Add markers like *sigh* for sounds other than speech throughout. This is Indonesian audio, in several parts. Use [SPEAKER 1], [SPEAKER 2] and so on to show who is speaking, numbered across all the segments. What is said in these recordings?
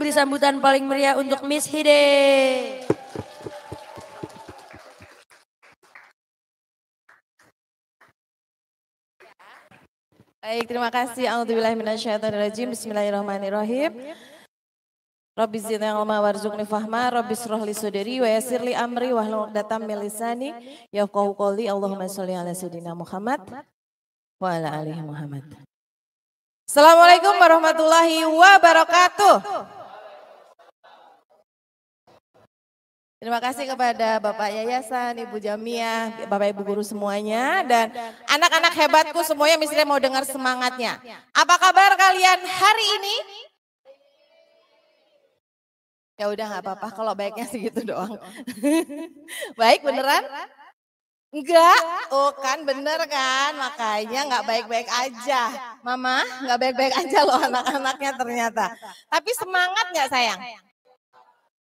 [SPEAKER 1] Beri sambutan paling meriah untuk Miss Hide. Baik, terima kasih. Alhamdulillahirobbilalamin. Bismillahirrahmanirrahim. Rabbi zidna ilma warzuqni fahma, Rabbi sroh li sudiri, wa yasir li amri wa hlumak datam milisani, yafqahu qawli, Allahumma sholli ala sudina Muhammad wa ala
[SPEAKER 2] alihi Muhammad.
[SPEAKER 1] Assalamualaikum warahmatullahi wabarakatuh. Terima kasih kepada Bapak Yayasan, Ibu Jamia, Bapak Ibu Guru semuanya dan anak-anak hebatku semuanya misalnya mau dengar semangatnya. Apa kabar kalian hari ini? Ya udah nggak ya apa-apa kalau baiknya segitu *laughs* doang. Baik beneran? Enggak, oh, oh kan, kan bener kan, kan? makanya nggak baik-baik aja. Mama, nggak baik-baik aja loh anak-anaknya ternyata. Tapi semangat nggak sayang?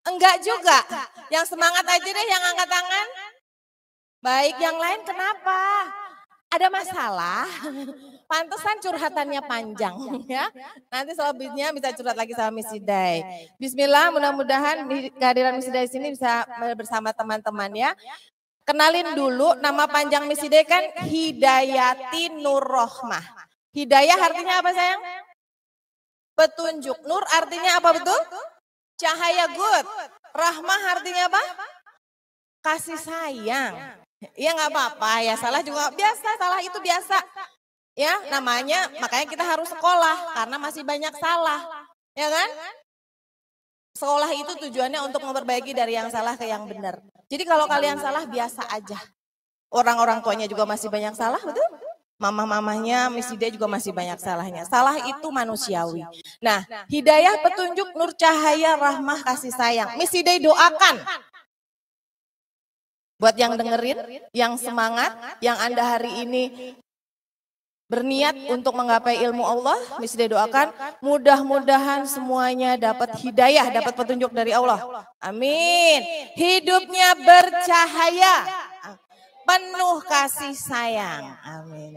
[SPEAKER 1] Enggak juga. Yang semangat aja deh yang angkat tangan. Baik, yang lain kenapa? Ada masalah. *laughs* Pantesan curhatannya panjang ya. ya. Nanti selebihnya bisa curhat lagi sama Miss Day. Bismillah, mudah-mudahan kehadiran Miss Day sini bisa bersama teman-teman ya. ya. Kenalin dulu nama panjang Miss Day kan, kan Hidayati Nur Rohmah. Hidayah artinya apa sayang? Petunjuk. Nur artinya apa betul? Cahaya good. Rahmah artinya apa? Kasih sayang. Ya nggak apa-apa ya salah juga biasa salah itu biasa ya namanya makanya kita harus sekolah karena masih banyak salah ya kan sekolah itu tujuannya untuk memperbaiki dari yang salah ke yang benar jadi kalau kalian salah biasa aja orang-orang tuanya juga masih banyak salah betul mamah-mamahnya Miss Hidayah juga masih banyak salahnya. Salah itu manusiawi. Nah, nah, hidayah petunjuk nur cahaya rahmah kasih sayang. Miss Hidayah doakan buat yang dengerin, yang semangat, yang Anda hari ini berniat untuk menggapai ilmu Allah, Miss Hidayah doakan mudah-mudahan semuanya dapat hidayah, dapat petunjuk dari Allah. Amin. Hidupnya bercahaya penuh kasih sayang. Amin.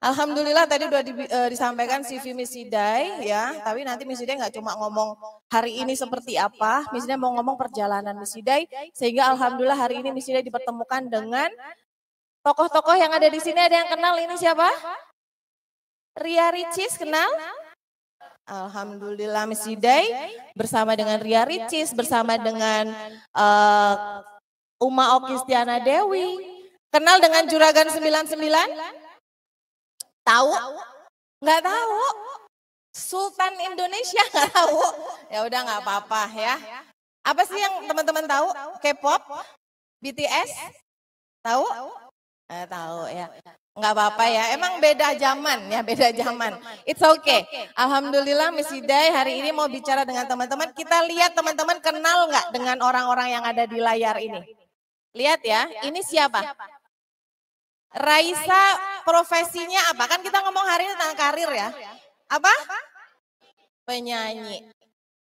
[SPEAKER 1] Alhamdulillah tadi sudah di, uh, eh, disampaikan CV Miss Misidai ya, tapi nanti Miss Misidai nggak cuma ngomong hari ini seperti apa, Miss Misidai mau ngomong perjalanan Miss Misidai sehingga alhamdulillah hari ini Miss Misidai dipertemukan dengan tokoh-tokoh yang ada di sini ada yang kenal ini siapa? Ria Ricis kenal? Alhamdulillah Miss Misidai bersama dengan Ria Ricis bersama dengan uh, Uma Okistiana Dewi. Kenal dengan Juragan 99? Tahu? Enggak tahu. Sultan Indonesia enggak tahu. Ya udah enggak apa-apa ya. Apa sih yang teman-teman tahu? K-pop? BTS? Tahu? Eh, tahu ya. Enggak apa-apa ya. Emang beda zaman ya, beda zaman. It's okay. Alhamdulillah Miss Hidai hari ini mau bicara dengan teman-teman. Kita lihat teman-teman kenal enggak dengan orang-orang yang ada di layar ini. Ya, Lihat ya, ini siapa? Raisa profesinya apa? Kan kita ngomong hari ini tentang ya. karir ya. Apa? Penyanyi.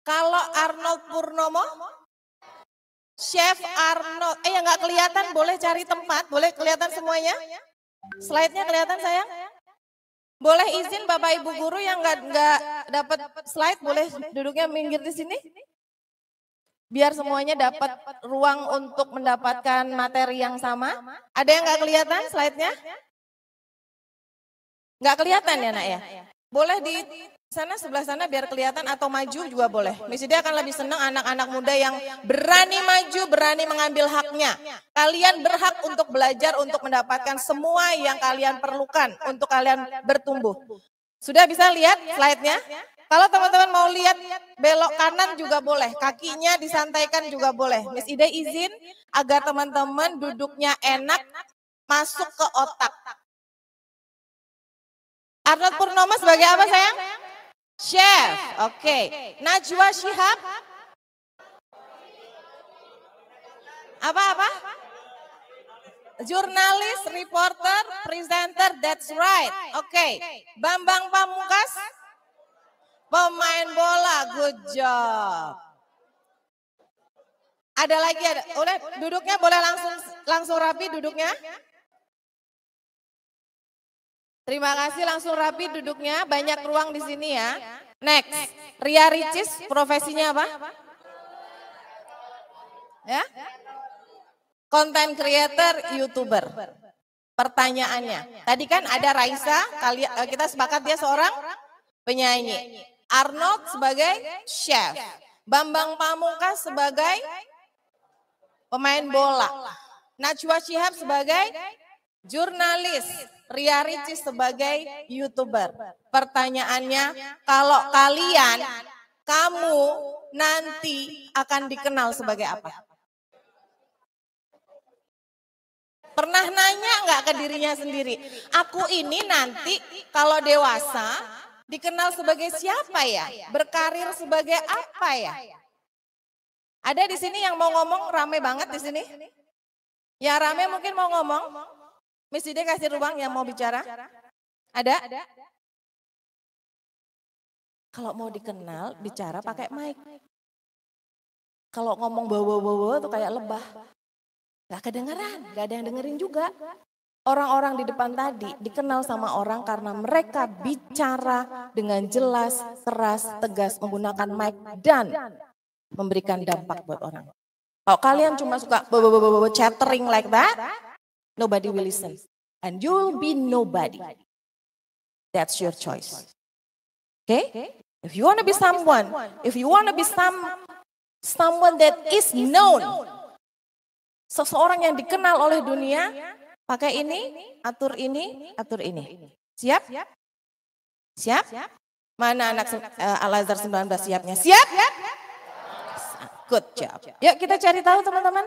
[SPEAKER 1] Kalau Arnold Purnomo? Chef Arnold. Eh yang eh, nggak kelihatan boleh cari tempat, boleh kelihatan semuanya? Slide-nya kelihatan sayang? Boleh izin Bapak Ibu guru yang nggak nggak dapat slide boleh duduknya minggir di sini? biar semuanya dapat ruang untuk mendapatkan materi yang sama. Ada yang nggak kelihatan slide-nya? Nggak kelihatan ya nak ya? Boleh di sana sebelah sana biar kelihatan atau maju juga boleh. Miss Ida akan lebih senang anak-anak muda yang berani maju, berani mengambil haknya. Kalian berhak untuk belajar, untuk mendapatkan semua yang kalian perlukan untuk kalian bertumbuh. Sudah bisa lihat slide-nya? Kalau teman-teman mau lihat belok kanan juga boleh, kakinya disantaikan juga boleh. Miss Ida izin agar teman-teman duduknya enak masuk ke otak. Arnold Purnomo sebagai apa sayang? Chef. Oke. Okay. Najwa Shihab. Apa-apa? Jurnalis, reporter, presenter, that's right. Oke. Okay. Bambang Pamungkas. Pemain bola, good job. Ada lagi, ada. Udah, duduknya boleh langsung langsung rapi duduknya. Terima kasih langsung rapi duduknya. Banyak ruang di sini ya. Next, Ria Ricis profesinya apa? Ya? Content creator, youtuber. Pertanyaannya, tadi kan ada Raisa, eh, kita sepakat dia seorang penyanyi. Arnold sebagai chef. Bambang Pamungkas sebagai pemain bola. Najwa Shihab sebagai jurnalis. Ria Ricis sebagai youtuber. Pertanyaannya, kalau kalian, kamu nanti akan dikenal sebagai apa? Pernah nanya nggak ke dirinya sendiri? Aku ini nanti kalau dewasa dikenal sebagai siapa ya? ya? Berkarir sebagai apa ya? ya? Ada di sini yang mau ngomong rame banget di sini? Ya, ya rame mungkin mau ngomong. Miss Dide kasih ruang yang mau bicara. Ada? Kalau mau dikenal, bicara pakai mic. Kalau ngomong bawa-bawa tuh kayak lebah. Gak kedengeran, gak ada yang dengerin juga. Orang-orang di depan tadi dikenal sama orang karena mereka bicara dengan jelas, keras, tegas, menggunakan mic dan memberikan dampak buat orang. Kalau kalian cuma suka chattering like that, nobody will listen. And you will be nobody. That's your choice. Okay? If you want to be someone, if you want to be some someone that is known, seseorang yang dikenal oleh dunia, Pakai ini, atur ini, atur ini. Siap? Siap? Mana anak eh, Al-Azhar 19 siapnya? Siap? Good job. Yuk kita cari tahu teman-teman.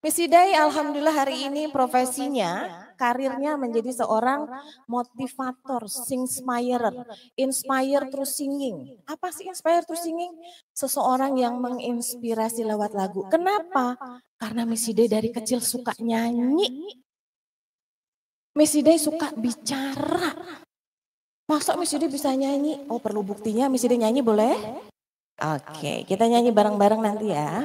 [SPEAKER 1] Miss Hidai alhamdulillah hari ini profesinya, karirnya menjadi seorang motivator, singspirer, inspire terus singing. Apa sih inspire terus singing? Seseorang yang menginspirasi lewat lagu. Kenapa? Karena Miss Hidai dari kecil suka nyanyi. Miss Day suka bicara. Masa Miss Day bisa nyanyi? Oh perlu buktinya Miss Day nyanyi boleh? Oke, okay, kita nyanyi bareng-bareng nanti ya.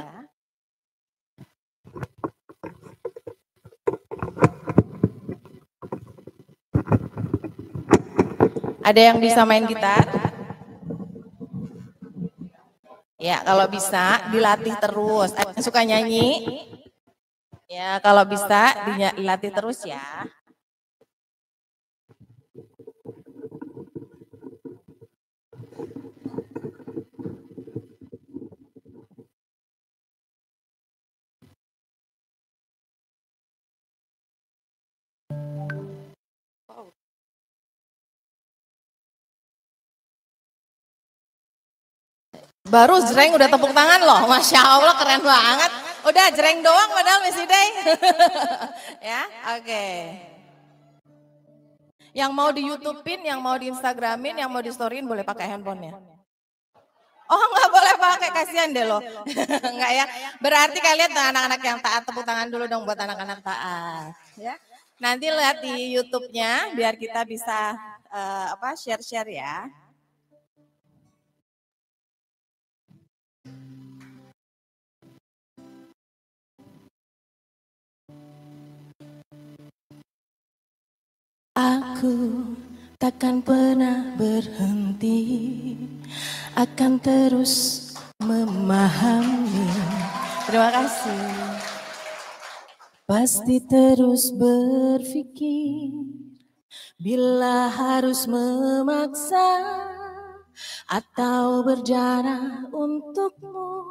[SPEAKER 1] Ada yang bisa main gitar? Ya, kalau bisa dilatih terus. Ada yang suka nyanyi? Ya, kalau bisa dilatih terus ya. Baru jreng udah tepuk tangan loh, Masya Allah keren banget. Udah jreng doang padahal Miss Day. *laughs* ya, oke. Okay. Yang mau di youtube yang mau di Instagramin, yang mau di storyin boleh pakai handphonenya. Oh nggak boleh pakai kasihan deh loh. *laughs* Enggak ya. Berarti kalian anak-anak yang taat tepuk tangan dulu dong buat anak-anak taat. Ya. Nanti lihat di YouTube-nya biar kita bisa uh, apa share-share ya.
[SPEAKER 2] Aku takkan pernah berhenti, akan terus memahami. Terima kasih. Pasti terus berpikir bila harus memaksa atau berjarah untukmu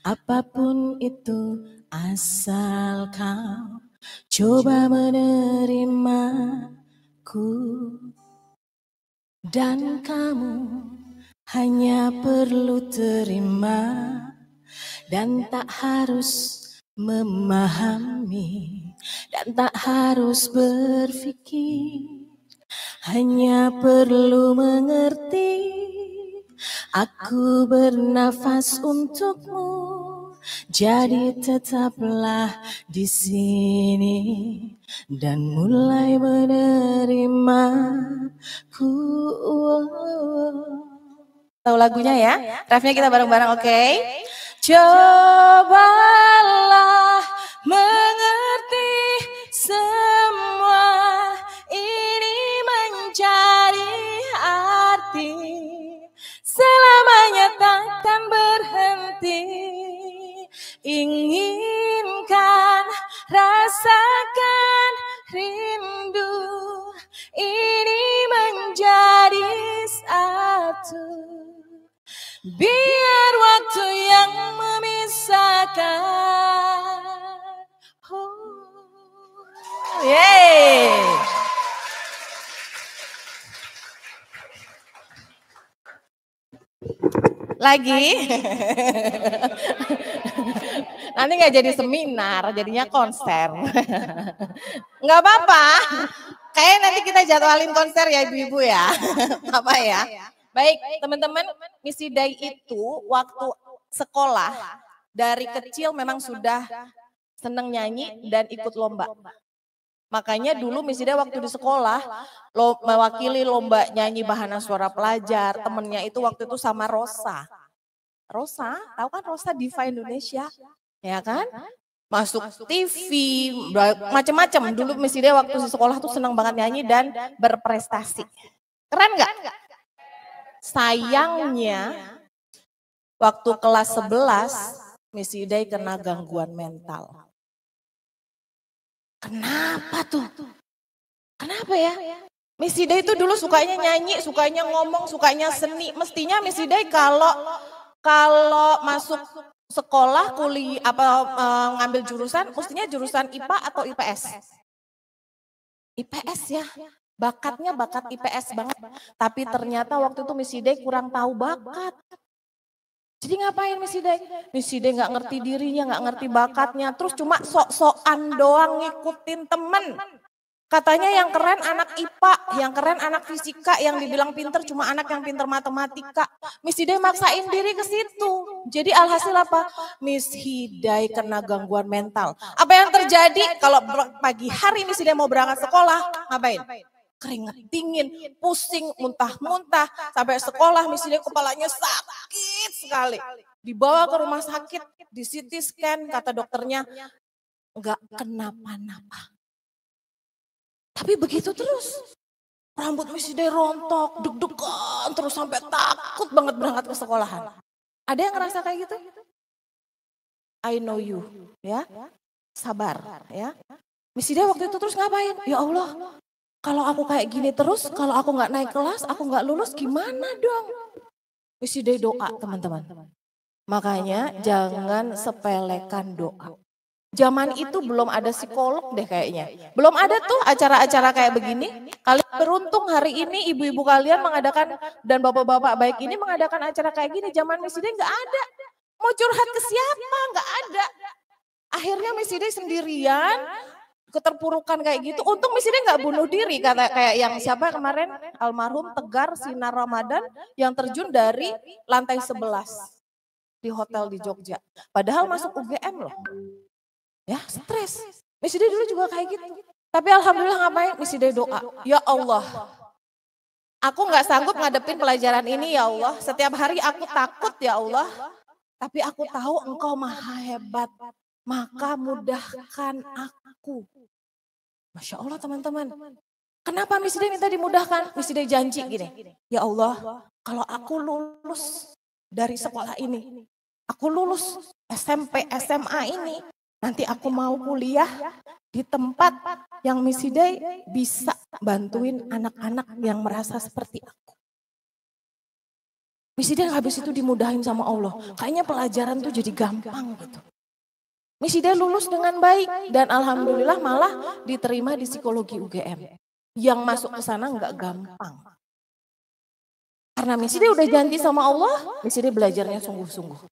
[SPEAKER 2] apapun itu asal kau coba menerimaku dan kamu hanya perlu terima dan tak harus memahami dan tak harus berpikir hanya perlu mengerti aku bernafas untukmu jadi tetaplah di sini dan mulai menerima ku. Tahu lagunya ya? Refnya kita bareng-bareng, oke? okay? Cobalah mengerti semua ini mencari arti selamanya takkan berhenti. Inginkan rasakan rindu ini menjadi satu. Biar waktu yang memisahkan. Oh.
[SPEAKER 1] Yeah. lagi. *laughs* Nanti nggak jadi seminar, jadinya konser. *laughs* Nggak apa-apa. Kayaknya nanti kita jadwalin konser ya
[SPEAKER 2] ibu-ibu ya. *laughs* Apa ya?
[SPEAKER 1] Baik, teman-teman, misi day itu waktu sekolah dari kecil memang sudah senang nyanyi dan ikut lomba. Makanya dulu misi day waktu di sekolah mewakili lomba nyanyi bahana suara pelajar. Temennya itu waktu itu sama Rosa. Rosa, tahu kan Rosa kan Diva Indonesia? Ya kan? Ya kan? Masuk TV, macam-macam. Dulu misi day waktu di sekolah tuh senang banget nyanyi dan berprestasi. Keren nggak? Sayangnya, waktu kelas 11, Miss Yudai kena gangguan mental. Kenapa tuh? Kenapa ya? ya? Miss Yudai itu dulu sukanya nyanyi, sukanya ngomong, sukanya seni. Mestinya Miss Yudai kalau kalau masuk sekolah kuliah apa eh, eh, ngambil jurusan mestinya jurusan IPA atau IPS. IPS ya. Bakatnya bakat IPS banget, tapi ternyata waktu itu Miss Ide kurang tahu bakat. Jadi ngapain Miss Ide? Miss Ide nggak ngerti dirinya, nggak ngerti bakatnya, terus cuma sok-sokan doang ngikutin temen. Katanya yang keren anak IPA, yang keren anak fisika, yang dibilang pinter cuma anak yang pinter matematika. Miss Hidai maksain diri ke situ. Jadi alhasil apa? Miss Hidai kena gangguan mental. Apa yang terjadi kalau pagi hari Miss Hidai mau berangkat sekolah, ngapain? keringat dingin, pusing, muntah-muntah, sampai sekolah misalnya kepalanya sakit sekali. Dibawa ke rumah sakit, di CT scan, kata dokternya, nggak kenapa-napa. Tapi begitu terus. Rambut Wisida rontok, deg-degan, terus sampai takut banget berangkat ke sekolahan. Ada yang
[SPEAKER 2] ngerasa kayak gitu?
[SPEAKER 1] I know you, ya. Sabar, ya. Misida waktu itu terus ngapain? Ya Allah, kalau aku kayak gini terus, kalau aku nggak naik kelas, aku nggak lulus, gimana dong? Isi deh doa, teman-teman. Makanya jangan sepelekan doa. Zaman itu belum ada psikolog deh kayaknya. Belum ada tuh acara-acara kayak begini. Kalian beruntung hari ini ibu-ibu kalian mengadakan dan bapak-bapak baik ini mengadakan acara kayak gini. Zaman Miside nggak ada. Mau curhat ke siapa? Nggak ada. Akhirnya Miside sendirian keterpurukan kayak gitu. gitu. Untung misalnya nggak bunuh diri kata kayak yang siapa kemarin almarhum Tegar Sinar Ramadan yang terjun dari lantai 11 di hotel di Jogja. Padahal masuk UGM loh. Ya, ya stres. Misi dulu juga gitu. kayak gitu. Tapi alhamdulillah ngapain? Misi doa. Ya, ya Allah. Aku nggak sanggup ngadepin pelajaran ini ya, ya Allah. Setiap hari aku takut ya Allah. Tapi aku tahu engkau maha hebat maka mudahkan aku. Masya Allah teman-teman. Kenapa Miss Day minta dimudahkan? Miss Day janji gini, ya Allah ya kalau aku lulus dari sekolah ini, aku lulus SMP, SMA ini, nanti aku mau kuliah di tempat yang Miss Day bisa bantuin anak-anak yang merasa seperti aku. Miss Day habis itu dimudahin sama Allah. Kayaknya pelajaran tuh jadi gampang gitu. Misida lulus dengan baik dan alhamdulillah malah diterima di psikologi UGM. Yang masuk ke sana nggak gampang. Karena Misida udah janji sama Allah, Misida belajarnya sungguh-sungguh.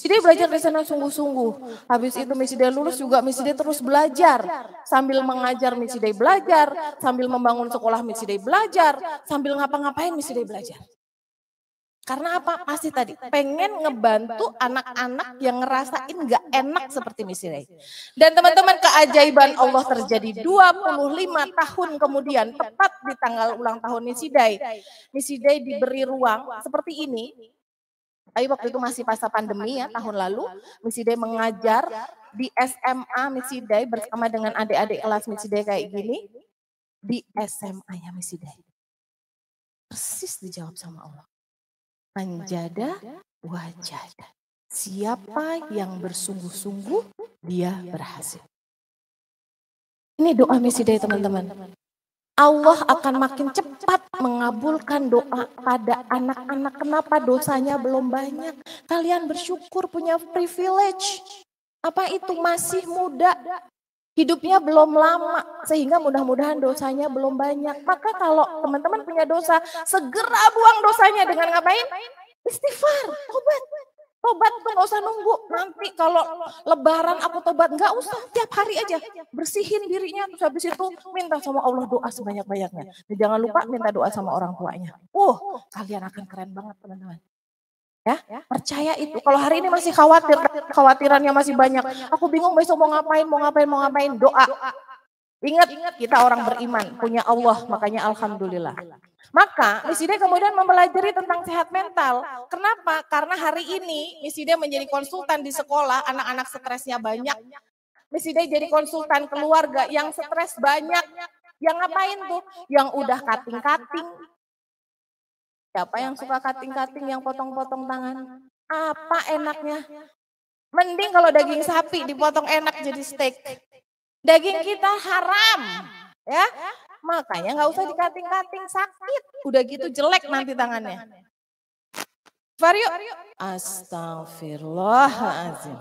[SPEAKER 1] Misida belajar di sana sungguh-sungguh. Habis itu Misida lulus juga Misida terus belajar. Sambil mengajar Misida belajar, sambil membangun sekolah Misida belajar, sambil ngapa-ngapain Misida belajar. Karena apa? Pasti tadi pengen ngebantu anak-anak yang ngerasain nggak enak seperti misi Ray. Dan teman-teman keajaiban Allah terjadi 25 tahun kemudian tepat di tanggal ulang tahun misi Day. Misi Day diberi ruang seperti ini. Tapi waktu itu masih pasca pandemi ya tahun lalu. Misi Day mengajar di SMA misi Day bersama dengan adik-adik kelas misi Day kayak gini.
[SPEAKER 2] Di SMA-nya misi Day. Persis dijawab sama Allah Manjada wajada. Siapa yang bersungguh-sungguh, dia berhasil.
[SPEAKER 1] Ini doa misi dari teman-teman. Allah akan makin cepat mengabulkan doa pada anak-anak. Kenapa dosanya belum banyak? Kalian bersyukur punya privilege. Apa itu masih muda? Hidupnya belum lama, sehingga mudah-mudahan dosanya belum banyak. Maka kalau teman-teman punya dosa, segera buang dosanya dengan ngapain? Istighfar, tobat. Tobat tuh nggak usah nunggu. Nanti kalau lebaran aku tobat, nggak usah. Tiap hari aja bersihin dirinya. Terus habis itu minta sama Allah doa sebanyak-banyaknya. jangan lupa minta doa sama orang tuanya. Uh, kalian akan keren banget teman-teman. Ya, ya, percaya itu. Kalau hari ini masih khawatir, khawatirannya masih banyak. Aku bingung besok mau ngapain, mau ngapain, mau ngapain. Doa. Ingat, kita orang beriman, punya Allah, makanya alhamdulillah. Maka Miside kemudian mempelajari tentang sehat mental. Kenapa? Karena hari ini Miside menjadi konsultan di sekolah, anak-anak stresnya banyak. Miside jadi konsultan keluarga yang stres banyak. Yang ngapain tuh? Yang udah kating-kating, Siapa yang suka cutting-cutting yang potong-potong tangan? Apa enaknya? Mending kalau daging sapi dipotong enak jadi steak. Daging kita haram, ya? ya. Makanya nggak usah dikating-kating sakit. Udah gitu, gitu jelek nanti tangannya. Vario,
[SPEAKER 2] astagfirullahaladzim.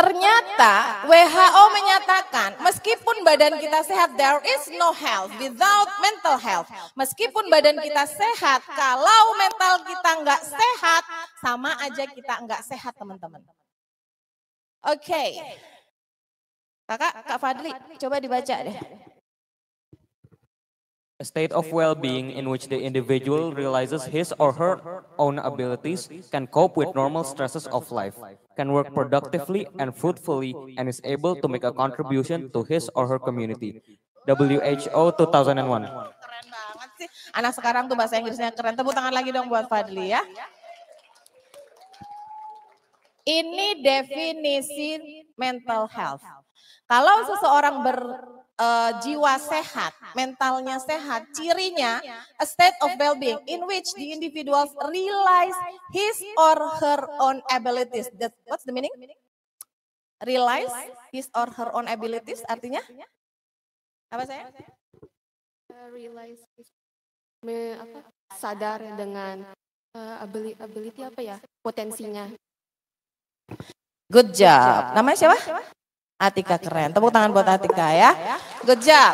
[SPEAKER 1] Ternyata WHO menyatakan meskipun badan kita sehat there is no health without mental health. Meskipun badan kita sehat kalau mental kita nggak sehat sama aja kita nggak sehat teman-teman. Oke. Okay. Kakak, Kak Fadli, coba dibaca deh.
[SPEAKER 3] A state of well-being in which the individual realizes his or her own abilities can cope with normal stresses of life can work productively and fruitfully and is able to make a contribution to his or her community. WHO 2001. Keren
[SPEAKER 1] banget sih. Anak sekarang tuh bahasa Inggrisnya keren. Tepuk tangan lagi dong buat Fadli ya. Ini definisi mental health. Kalau seseorang ber uh, jiwa sehat, mentalnya sehat, cirinya a state of well-being in which the individual realize his or her own abilities. That, what's the meaning? Realize his or her own abilities artinya apa saya? Realize me, sadar dengan eh, ability, ability apa ya potensinya. Good job. Namanya siapa? Atika keren. Tepuk tangan buat ya. Atika ya. Good job.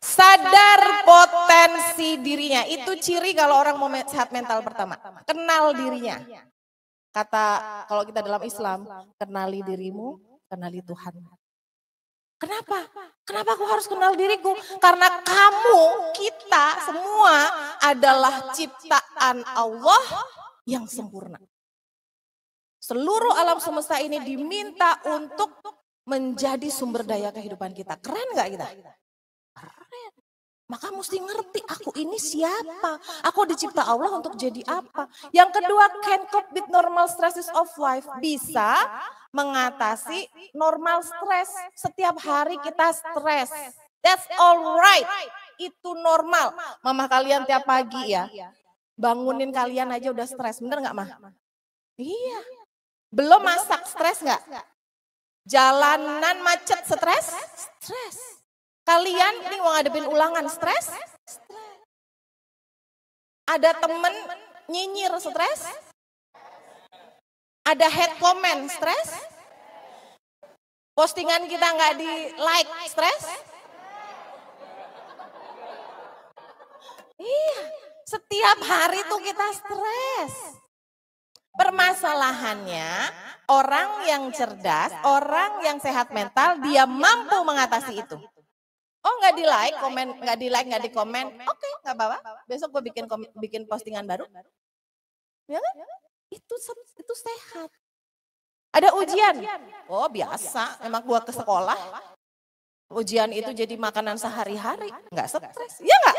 [SPEAKER 1] Sadar potensi dirinya. Itu ciri kalau orang mau sehat mental pertama. Kenal dirinya. Kata kalau kita dalam Islam, kenali dirimu, kenali Tuhan. Kenapa? Kenapa aku harus kenal diriku? Karena kamu, kita semua adalah ciptaan Allah yang sempurna. Seluruh alam semesta ini diminta untuk menjadi sumber daya kehidupan kita. Keren gak kita? Keren. Maka mesti ngerti aku ini siapa. Aku dicipta Allah untuk jadi apa. Yang kedua, can cope with normal stresses of life. Bisa mengatasi normal stress. Setiap hari kita stress. That's all right. Itu normal. Mama kalian tiap pagi ya. Bangunin kalian aja udah stres. Bener gak, mah? Iya. Belum masak stres gak? Jalanan macet stres? Stres. Kalian ini mau ngadepin ulangan stres? Stres. Ada temen nyinyir stres? Ada head comment stres? Postingan kita nggak di like stres? Iya, setiap hari tuh kita stres. Permasalahannya orang yang cerdas, orang yang sehat mental, dia mampu mengatasi itu. Oh nggak oh, di like, komen nggak di like, nggak di komen. Oke, nggak apa-apa. Besok gue bikin bikin postingan baru. Ya kan? Itu itu sehat. Ada ujian. Oh biasa, emang gua ke sekolah. Ujian itu jadi makanan sehari-hari, nggak stres. Ya nggak?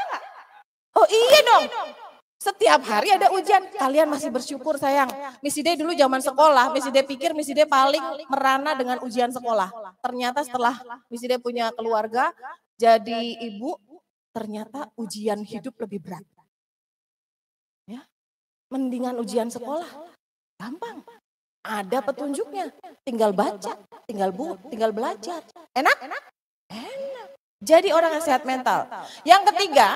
[SPEAKER 1] Oh iya, oh, iya dong. Setiap hari ada ujian, kalian masih bersyukur sayang. Misi Day dulu zaman sekolah, Misi Day pikir Misi Day paling merana dengan ujian sekolah. Ternyata setelah Misi Day punya keluarga, jadi ibu, ternyata
[SPEAKER 2] ujian hidup lebih berat. Ya, mendingan ujian sekolah, gampang. Ada petunjuknya, tinggal baca, tinggal bu,
[SPEAKER 1] tinggal belajar. Enak? Enak. Jadi orang yang sehat mental. Yang ketiga,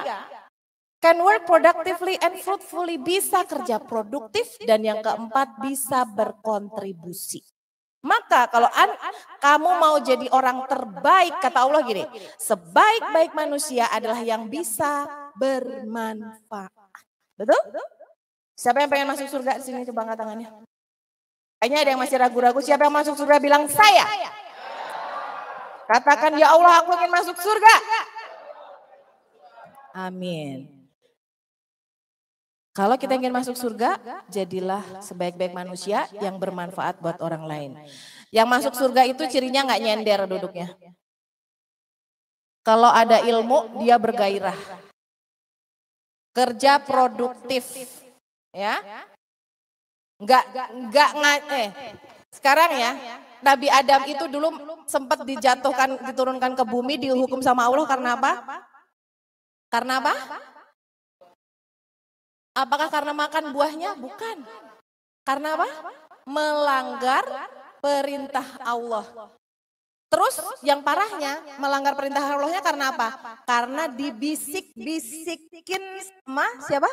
[SPEAKER 1] can work productively and fruitfully, bisa kerja produktif, dan yang keempat bisa berkontribusi. Maka kalau an, kamu mau jadi orang terbaik, kata Allah gini, sebaik-baik manusia adalah yang bisa bermanfaat. Betul? Siapa yang pengen masuk surga di sini? Coba angkat tangannya. Kayaknya ada yang masih ragu-ragu. Siapa yang masuk surga bilang saya. Katakan ya Allah aku ingin masuk surga. Amin. Kalau kita ingin masuk surga, jadilah sebaik-baik manusia yang bermanfaat buat orang lain. Yang masuk surga itu cirinya nggak nyender duduknya. Kalau ada ilmu, dia bergairah. Kerja produktif, ya. ya. Nggak nggak eh, eh. Sekarang ya, ya Nabi Adam itu dulu sempat dijatuhkan, diturunkan ke bumi, dihukum sama Allah karena apa? Karena apa? Apakah karena makan buahnya? Bukan. Karena apa? Melanggar perintah Allah. Terus yang parahnya melanggar perintah Allahnya karena apa? Karena dibisik-bisikin sama siapa?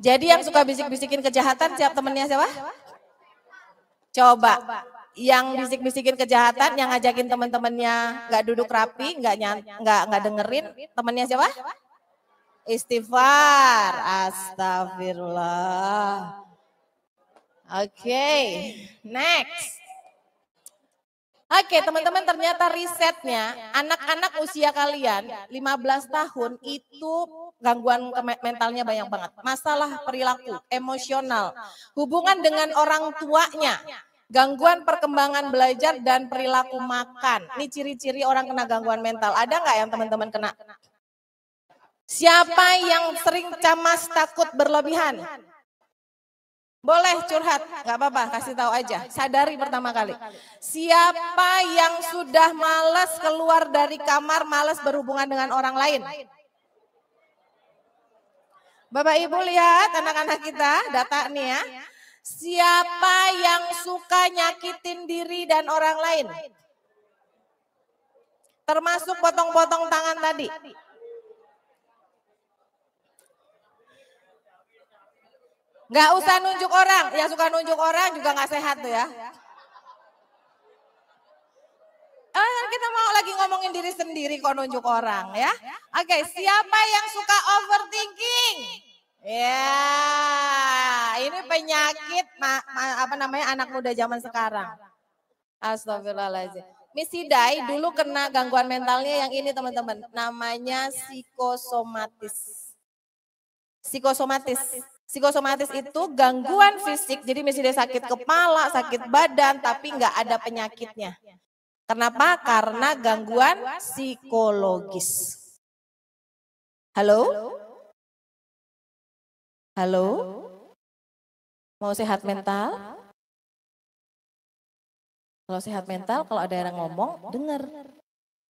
[SPEAKER 1] Jadi yang suka bisik-bisikin kejahatan siap temennya siapa? Coba. Yang bisik-bisikin kejahatan, yang ngajakin teman-temannya nggak duduk rapi, nggak nggak nggak dengerin, temennya siapa? Istighfar. Astagfirullah. Oke, okay. next. Oke, okay, teman-teman ternyata risetnya anak-anak usia kalian 15 tahun itu gangguan mentalnya banyak banget. Masalah perilaku, emosional, hubungan dengan orang tuanya, gangguan perkembangan belajar dan perilaku makan. Ini ciri-ciri orang kena gangguan mental. Ada nggak yang teman-teman kena? Siapa yang sering cemas takut berlebihan? Boleh curhat, nggak apa-apa, kasih tahu aja. Sadari pertama kali. Siapa yang sudah malas keluar dari kamar, malas berhubungan dengan orang lain? Bapak Ibu lihat anak-anak kita, data nih ya. Siapa yang suka nyakitin diri dan orang lain? Termasuk potong-potong tangan tadi. Nggak usah nunjuk orang, yang suka nunjuk orang juga nggak sehat tuh ya. Eh, kan kita mau lagi ngomongin diri sendiri kok nunjuk orang ya. Oke, okay, siapa yang suka overthinking? Ya, yeah, ini penyakit ma, ma, apa namanya anak muda zaman sekarang. Astagfirullahaladzim. Miss Hidai dulu kena gangguan mentalnya yang ini teman-teman. Namanya psikosomatis. Psikosomatis. Psikosomatis itu gangguan fisik, jadi misalnya sakit kepala, sakit badan, tapi nggak ada penyakitnya. Kenapa? Karena gangguan psikologis.
[SPEAKER 4] Halo? Halo?
[SPEAKER 1] Mau sehat mental? Kalau sehat mental, kalau ada yang ngomong, dengar.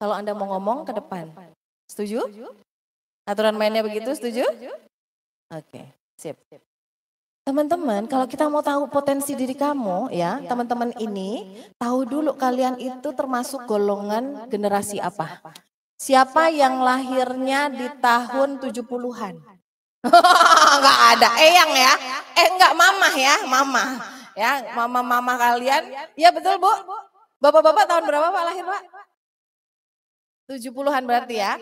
[SPEAKER 1] Kalau Anda mau ngomong ke depan. Setuju? Aturan mainnya begitu, setuju?
[SPEAKER 2] Oke. Okay. Sip.
[SPEAKER 1] Teman-teman, kalau kita mau tahu potensi diri kamu ya, teman-teman ini tahu dulu kalian itu termasuk golongan generasi apa? Siapa yang lahirnya di tahun 70-an? enggak *laughs* ada eyang eh, ya. Eh enggak mama ya, mama Ya, mama-mama kalian. Ya betul, Bu. Bapak-bapak tahun berapa Pak lahir, Pak? 70-an berarti ya.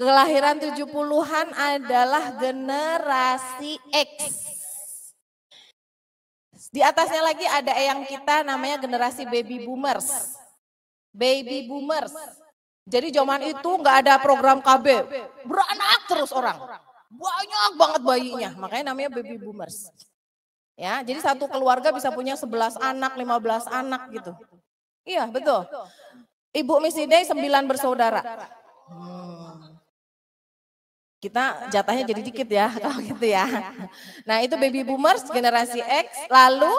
[SPEAKER 1] Kelahiran 70-an adalah generasi X. Di atasnya lagi ada yang kita namanya generasi baby boomers. Baby boomers. Jadi zaman itu nggak ada program KB. Beranak terus orang. Banyak banget bayinya. Makanya namanya baby boomers. Ya, jadi satu keluarga bisa punya 11 anak, 15 anak gitu. Iya, betul. Ibu Miss Day 9 bersaudara. Hmm kita jatahnya jadi dikit ya kalau ya. gitu ya. Iya. Nah, nah itu baby boomers generasi X lalu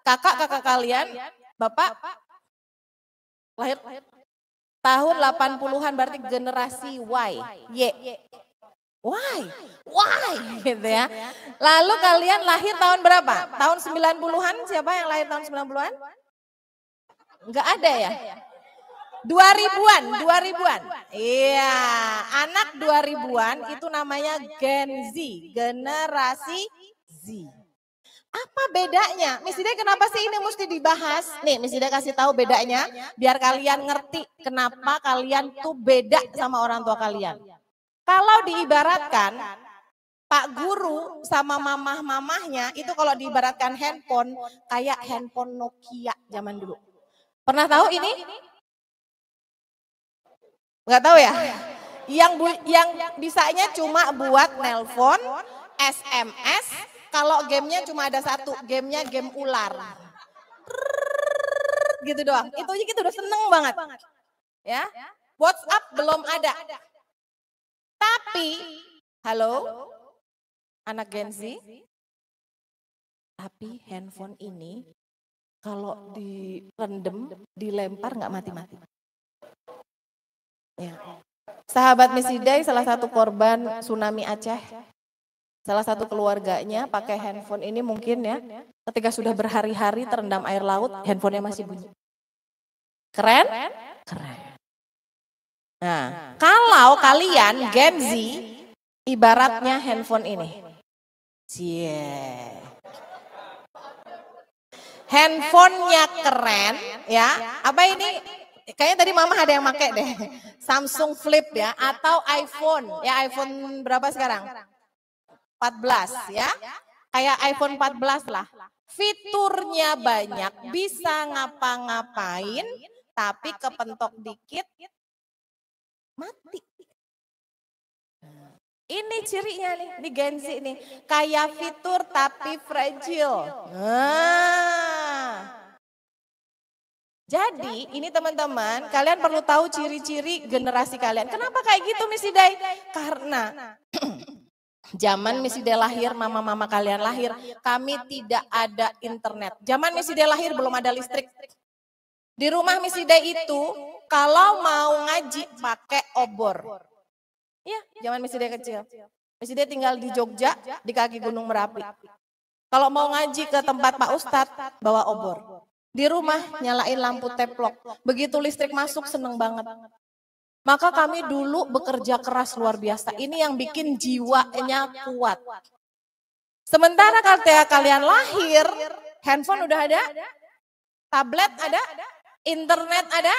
[SPEAKER 1] kakak-kakak kalian bapak lahir tahun 80-an berarti generasi Y. Y.
[SPEAKER 2] Y Y
[SPEAKER 1] Gitu ya. Gitu ya. Lalu kalian lahir tahun berapa? Tahun 90-an siapa yang lahir tahun 90-an? Enggak ada ya? ya? Dua ribuan, dua ribuan. Iya, anak dua ribuan itu namanya Gen Z, generasi Z. Apa bedanya? Misalnya kenapa sih ini mesti dibahas? Nih misalnya kasih tahu bedanya biar kalian ngerti kenapa kalian tuh beda sama orang tua kalian. Kalau diibaratkan Pak guru sama mamah-mamahnya itu kalau diibaratkan handphone kayak handphone Nokia zaman dulu. Pernah tahu ini? Enggak ya? tahu ya? Yang bu, yang bisanya cuma buat nelpon, SMS, kalau gamenya cuma ada satu, gamenya game ular. Gitu doang. Itu aja gitu udah seneng banget. Ya. WhatsApp belum ada. Tapi, halo, anak Gen Z, tapi handphone ini kalau direndam, dilempar nggak mati-mati. Ya. Sahabat Misidai salah satu korban tsunami Aceh. Salah satu keluarganya pakai handphone ini ya. mungkin ya. Ketika sudah berhari-hari terendam air laut, handphonenya masih bunyi. Keren? Keren. Nah, nah, kalau kalian Gen Z, ibaratnya handphone ini.
[SPEAKER 2] Cie. Yeah.
[SPEAKER 1] Handphonenya keren, ya. Apa ini? kayaknya tadi mama ada yang pakai deh. Samsung Flip ya, ya atau iPhone. Ya, ya iPhone berapa sekarang? 14 ya. ya. Kayak iPhone 14 lah. Fiturnya banyak, bisa ngapa-ngapain, tapi kepentok dikit mati. Nah, ini cirinya nih, di Gen Z nih. Kayak fitur tapi fragile. Ah. Jadi ini teman-teman, kalian perlu tahu ciri-ciri generasi kalian. Kenapa kayak gitu Miss Day? Karena *clears throat* Zaman Miss Day lahir, mama-mama kalian lahir, kami tidak ada internet. Zaman Miss Day lahir belum ada listrik. Di rumah Miss Day itu kalau mau ngaji pakai obor. Iya, zaman Miss Day kecil. Miss Day tinggal di Jogja, di kaki Gunung Merapi. Kalau mau ngaji ke tempat Pak Ustadz, bawa obor. Di rumah nyalain lampu teplok. Begitu listrik masuk seneng banget. Maka kami dulu bekerja keras luar biasa. Ini yang bikin jiwanya kuat. Sementara ketika kalian lahir, handphone udah ada, tablet ada, internet ada,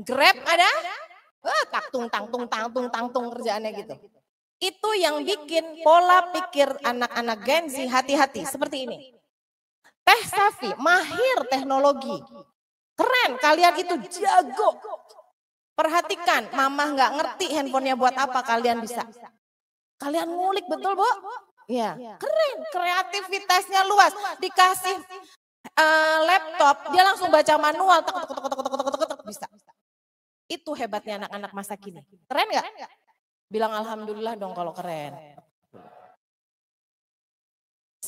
[SPEAKER 1] grab ada, tang tung tung tang tung tang tung kerjaannya gitu. Itu yang bikin pola pikir anak-anak Gen Z hati-hati seperti ini. Teh Safi, mahir teknologi. Keren, kalian itu jago. Perhatikan, mama nggak ngerti handphonenya buat apa, kalian bisa. Kalian ngulik betul, Bu? Ya, keren. Kreativitasnya luas. Dikasih eh, laptop, dia langsung baca manual, bisa. Itu hebatnya anak-anak masa kini. Keren nggak? Bilang alhamdulillah dong kalau keren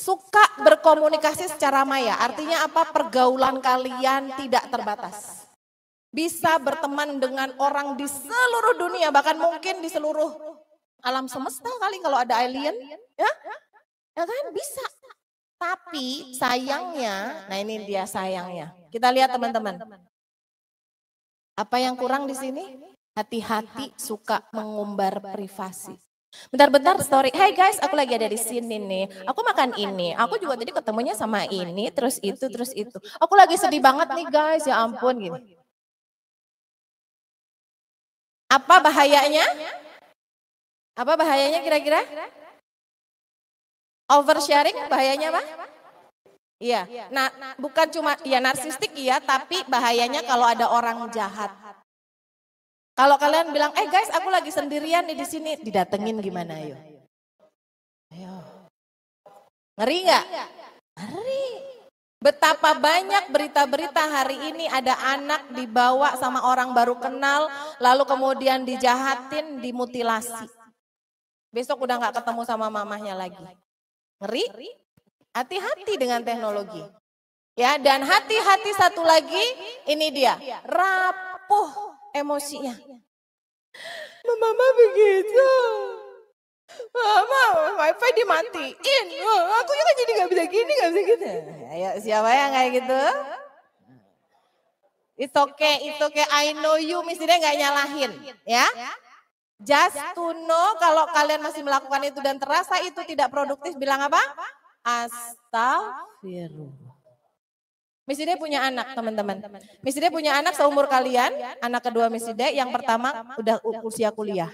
[SPEAKER 1] suka berkomunikasi secara maya. Artinya apa? Pergaulan kalian tidak terbatas. Bisa berteman dengan orang di seluruh dunia, bahkan mungkin di seluruh alam semesta kali kalau ada alien, ya? Ya kan bisa. Tapi sayangnya, nah ini dia sayangnya. Kita lihat teman-teman. Apa yang kurang di sini? Hati-hati suka mengumbar privasi. Bentar-bentar story, hey guys, aku lagi ada di sini nih. Aku makan ini. Aku juga tadi ketemunya sama ini, terus itu, terus itu. Aku lagi sedih banget nih ya guys, ya ampun gitu. gitu. Apa bahayanya? Apa bahayanya kira-kira? Oversharing bahayanya apa? Iya. iya. Nah, nah, bukan cuma ya, ya narsistik iya, ya, tapi bahayanya kalau ada orang jahat. Kalau kalian bilang, eh guys aku lagi sendirian nih di sini, didatengin gimana yuk? Ayo. Ngeri nggak? Ngeri. Betapa banyak berita-berita hari ini ada anak dibawa sama orang baru kenal, lalu kemudian dijahatin, dimutilasi. Besok udah nggak ketemu sama mamahnya lagi. Ngeri? Hati-hati dengan teknologi. Ya, dan hati-hati satu lagi, ini dia, rapuh emosinya. Mama begitu. Mama, wifi dimatiin. Oh, aku juga jadi gak bisa gini, gak bisa gitu. Ayo, siapa yang kayak gitu? It's okay, it's okay, I know you. Misalnya gak nyalahin, ya. Just to know kalau kalian masih melakukan itu dan terasa itu tidak produktif, bilang apa? Astagfirullah. Miss Ida punya anak, teman-teman. Miss Ida punya anak seumur kalian, anak kedua Miss Ida, yang pertama udah usia kuliah.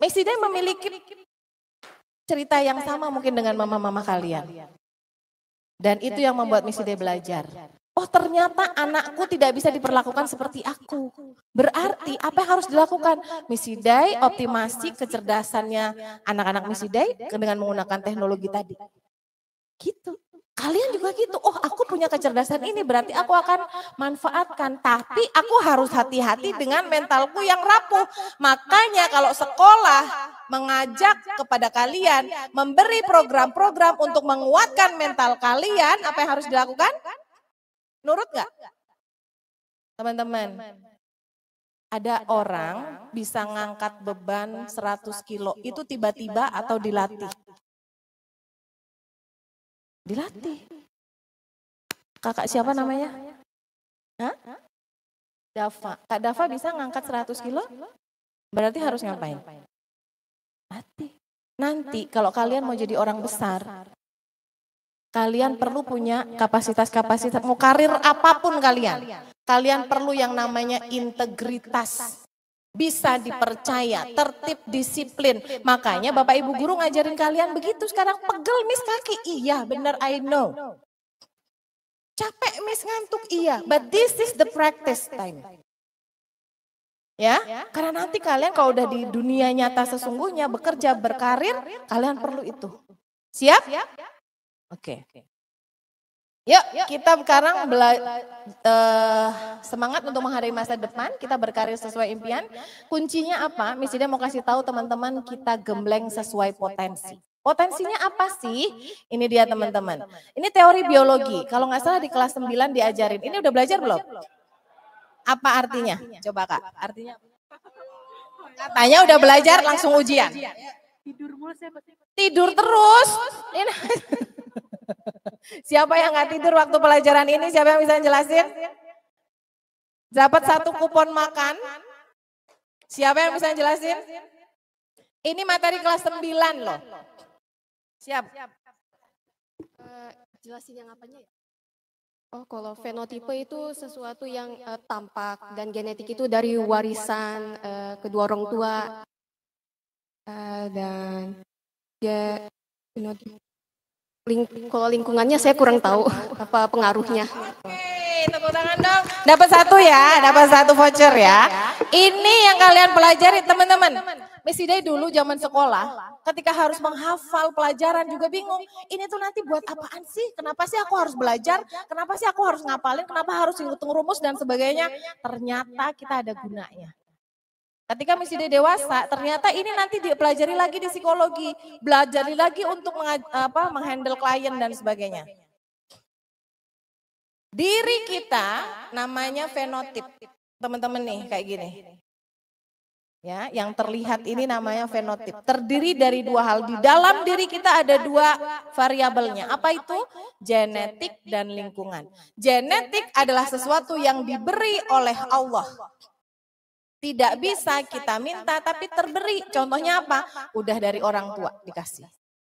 [SPEAKER 1] Miss Ida memiliki cerita yang sama mungkin dengan mama-mama kalian. Dan itu yang membuat Miss Ida belajar. Oh ternyata anakku tidak bisa diperlakukan seperti aku. Berarti apa yang harus dilakukan? Misi Day optimasi kecerdasannya anak-anak Misi Day dengan menggunakan teknologi tadi. Gitu. Kalian juga gitu. Oh, aku punya kecerdasan ini berarti aku akan manfaatkan. Tapi aku harus hati-hati dengan mentalku yang rapuh. Makanya kalau sekolah mengajak kepada kalian memberi program-program untuk menguatkan mental kalian, apa yang harus dilakukan? Nurut gak? Teman-teman, ada orang bisa ngangkat beban 100 kilo itu tiba-tiba atau dilatih. Dilatih. Kakak siapa namanya? Hah? Dafa. Kak Dafa bisa ngangkat 100 kilo? Berarti harus ngapain? Latih. Nanti kalau kalian mau jadi orang besar, kalian perlu punya kapasitas-kapasitas, mau karir apapun kalian. Kalian perlu yang namanya integritas bisa dipercaya, tertib, disiplin. Makanya Bapak Ibu guru ngajarin kalian begitu sekarang pegel mis kaki. Iya, benar I know. Capek mis ngantuk, iya. iya. But this is the practice time. Ya? ya, karena nanti kalian kalau udah di dunia nyata sesungguhnya bekerja berkarir, kalian perlu itu. Siap? Oke. Okay. Yuk, yuk kita kita sekarang sekarang bela, uh, semangat untuk menghadapi masa depan, kita berkarir sesuai impian. Kuncinya apa? Misalnya mau kasih tahu teman-teman kita gembleng sesuai potensi. Potensinya apa sih? Ini dia teman-teman. Ini teori biologi. Kalau nggak salah di kelas 9 diajarin. Ini udah belajar belum? Apa artinya? Coba kak, artinya Katanya udah belajar langsung ujian. Tidur terus. Tidur terus siapa yang nggak tidur waktu pelajaran ini? Siapa yang bisa jelasin? Dapat satu kupon makan. Siapa yang bisa jelasin? Ini materi kelas 9 loh. Siap. Eh, jelasin yang apanya ya? Oh, kalau fenotipe itu sesuatu yang uh, tampak dan genetik itu dari warisan uh, kedua orang tua uh, dan ya fenotipe. Ling kalau lingkungannya saya kurang tahu apa pengaruhnya. Oke, tepuk tangan dong. Dapat satu ya, dapat satu voucher ya. Ini yang kalian pelajari teman-teman. Miss Ida dulu zaman sekolah, ketika harus menghafal pelajaran juga bingung. Ini tuh nanti buat apaan sih? Kenapa sih aku harus belajar? Kenapa sih aku harus ngapalin? Kenapa harus hitung rumus dan sebagainya? Ternyata kita ada gunanya. Ketika misi dia dewasa, ternyata ini nanti dipelajari lagi di psikologi, belajari lagi untuk apa, menghandle klien dan sebagainya. Diri kita namanya fenotip. Teman-teman nih kayak gini. Ya, yang terlihat ini namanya fenotip. Terdiri dari dua hal. Di dalam diri kita ada dua variabelnya. Apa itu? Genetik dan lingkungan. Genetik adalah sesuatu yang diberi oleh Allah tidak bisa kita minta tapi terberi. Contohnya apa? Udah dari orang tua dikasih.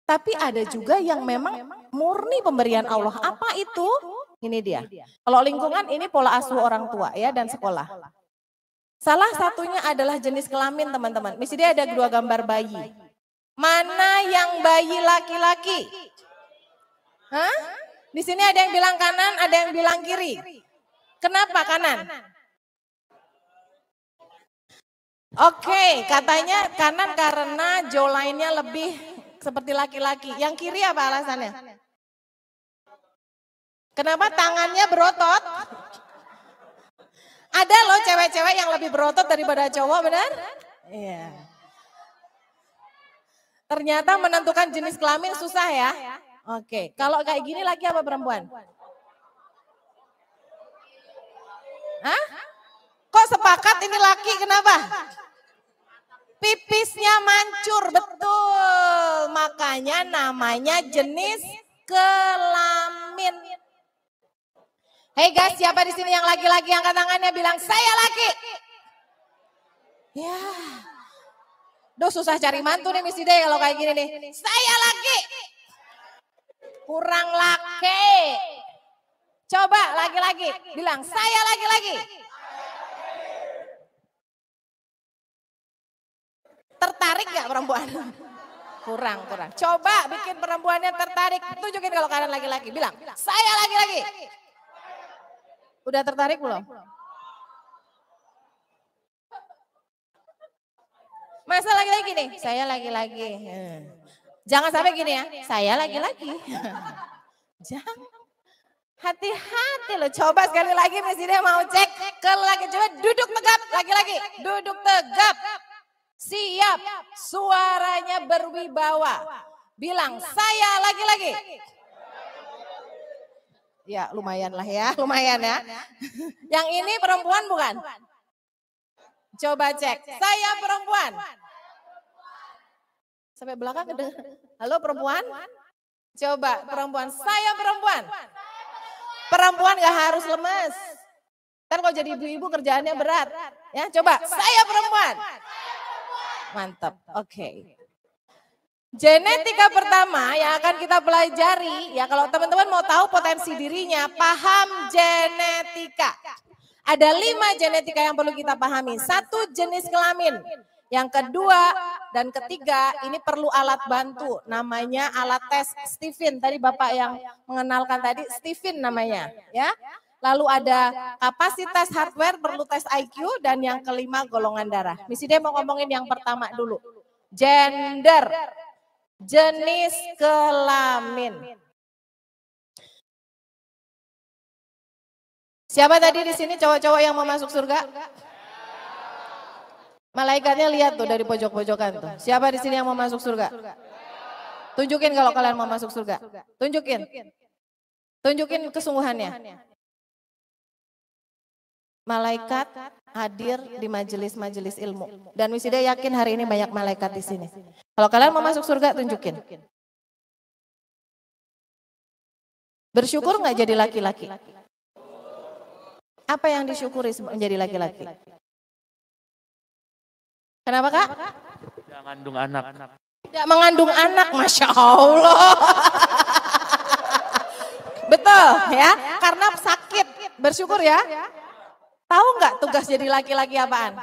[SPEAKER 1] Tapi ada juga yang memang murni pemberian Allah. Apa itu? Ini dia. Kalau lingkungan ini pola asuh orang tua ya dan ya, sekolah. Salah satunya adalah jenis kelamin teman-teman. Misi dia ada dua gambar bayi. Mana yang bayi laki-laki? Hah? Di sini ada yang bilang kanan, ada yang bilang kiri. Kenapa kanan? Oke, okay, katanya kanan karena jauh lainnya lebih seperti laki-laki. Yang kiri apa alasannya? Kenapa tangannya berotot? Ada loh cewek-cewek yang lebih berotot daripada cowok, benar? Iya. Yeah. Ternyata menentukan jenis kelamin susah ya. Oke, okay. kalau kayak gini laki apa perempuan? Hah? Kok sepakat ini laki kenapa? Pipisnya mancur, betul. Makanya namanya jenis kelamin. Hey guys, siapa di sini yang laki-laki angkat tangannya bilang saya laki? Ya. Duh susah cari mantu nih Miss ya, kalau kayak gini nih. Saya laki. Kurang laki. Coba lagi-lagi bilang saya lagi-lagi. Tertarik nggak perempuan? Kurang, kurang. Coba bikin perempuan yang tertarik. Tunjukin kalau kalian laki-laki. Bilang, saya laki-laki. Udah tertarik belum? Masa lagi laki nih? Saya lagi lagi. Jangan sampai gini ya. Saya lagi lagi. Jangan. Hati-hati loh, coba sekali lagi presiden mau cek ke laki, coba duduk tegap laki-laki, duduk tegap, Siap, suaranya berwibawa. Bilang, saya lagi-lagi. Ya, lumayan lah ya, lumayan ya. Yang ini perempuan bukan? Coba cek, saya perempuan. Sampai belakang kedengaran. Halo perempuan? Coba perempuan, saya perempuan. Perempuan gak harus lemes. Kan kalau jadi ibu-ibu kerjaannya berat. Ya, coba, saya perempuan. Saya perempuan.
[SPEAKER 2] Mantap. Oke. Okay.
[SPEAKER 1] Genetika pertama yang akan kita pelajari, ya kalau teman-teman mau tahu potensi dirinya, paham genetika. Ada lima genetika yang perlu kita pahami. Satu jenis kelamin, yang kedua dan ketiga ini perlu alat bantu, namanya alat tes Stephen. Tadi Bapak yang mengenalkan tadi Stephen namanya, ya lalu ada kapasitas hardware perlu tes IQ, dan yang kelima golongan darah. Misi dia mau ngomongin yang pertama dulu. Gender, jenis kelamin.
[SPEAKER 4] Siapa tadi di
[SPEAKER 1] sini cowok-cowok yang mau masuk surga? Malaikatnya lihat tuh dari pojok-pojokan tuh. Siapa di sini yang mau masuk surga? Tunjukin kalau kalian mau masuk surga. Tunjukin. Tunjukin kesungguhannya malaikat hadir di majelis-majelis ilmu. Dan Wisida yakin hari ini banyak malaikat di sini. Kalau kalian mau masuk surga, tunjukin. Bersyukur nggak jadi laki-laki? Apa yang disyukuri menjadi laki-laki? Kenapa kak? Tidak mengandung anak. Tidak mengandung anak, masya Allah. *laughs* Betul ya, karena sakit. Bersyukur ya. Tahu nggak tugas jadi laki-laki apaan?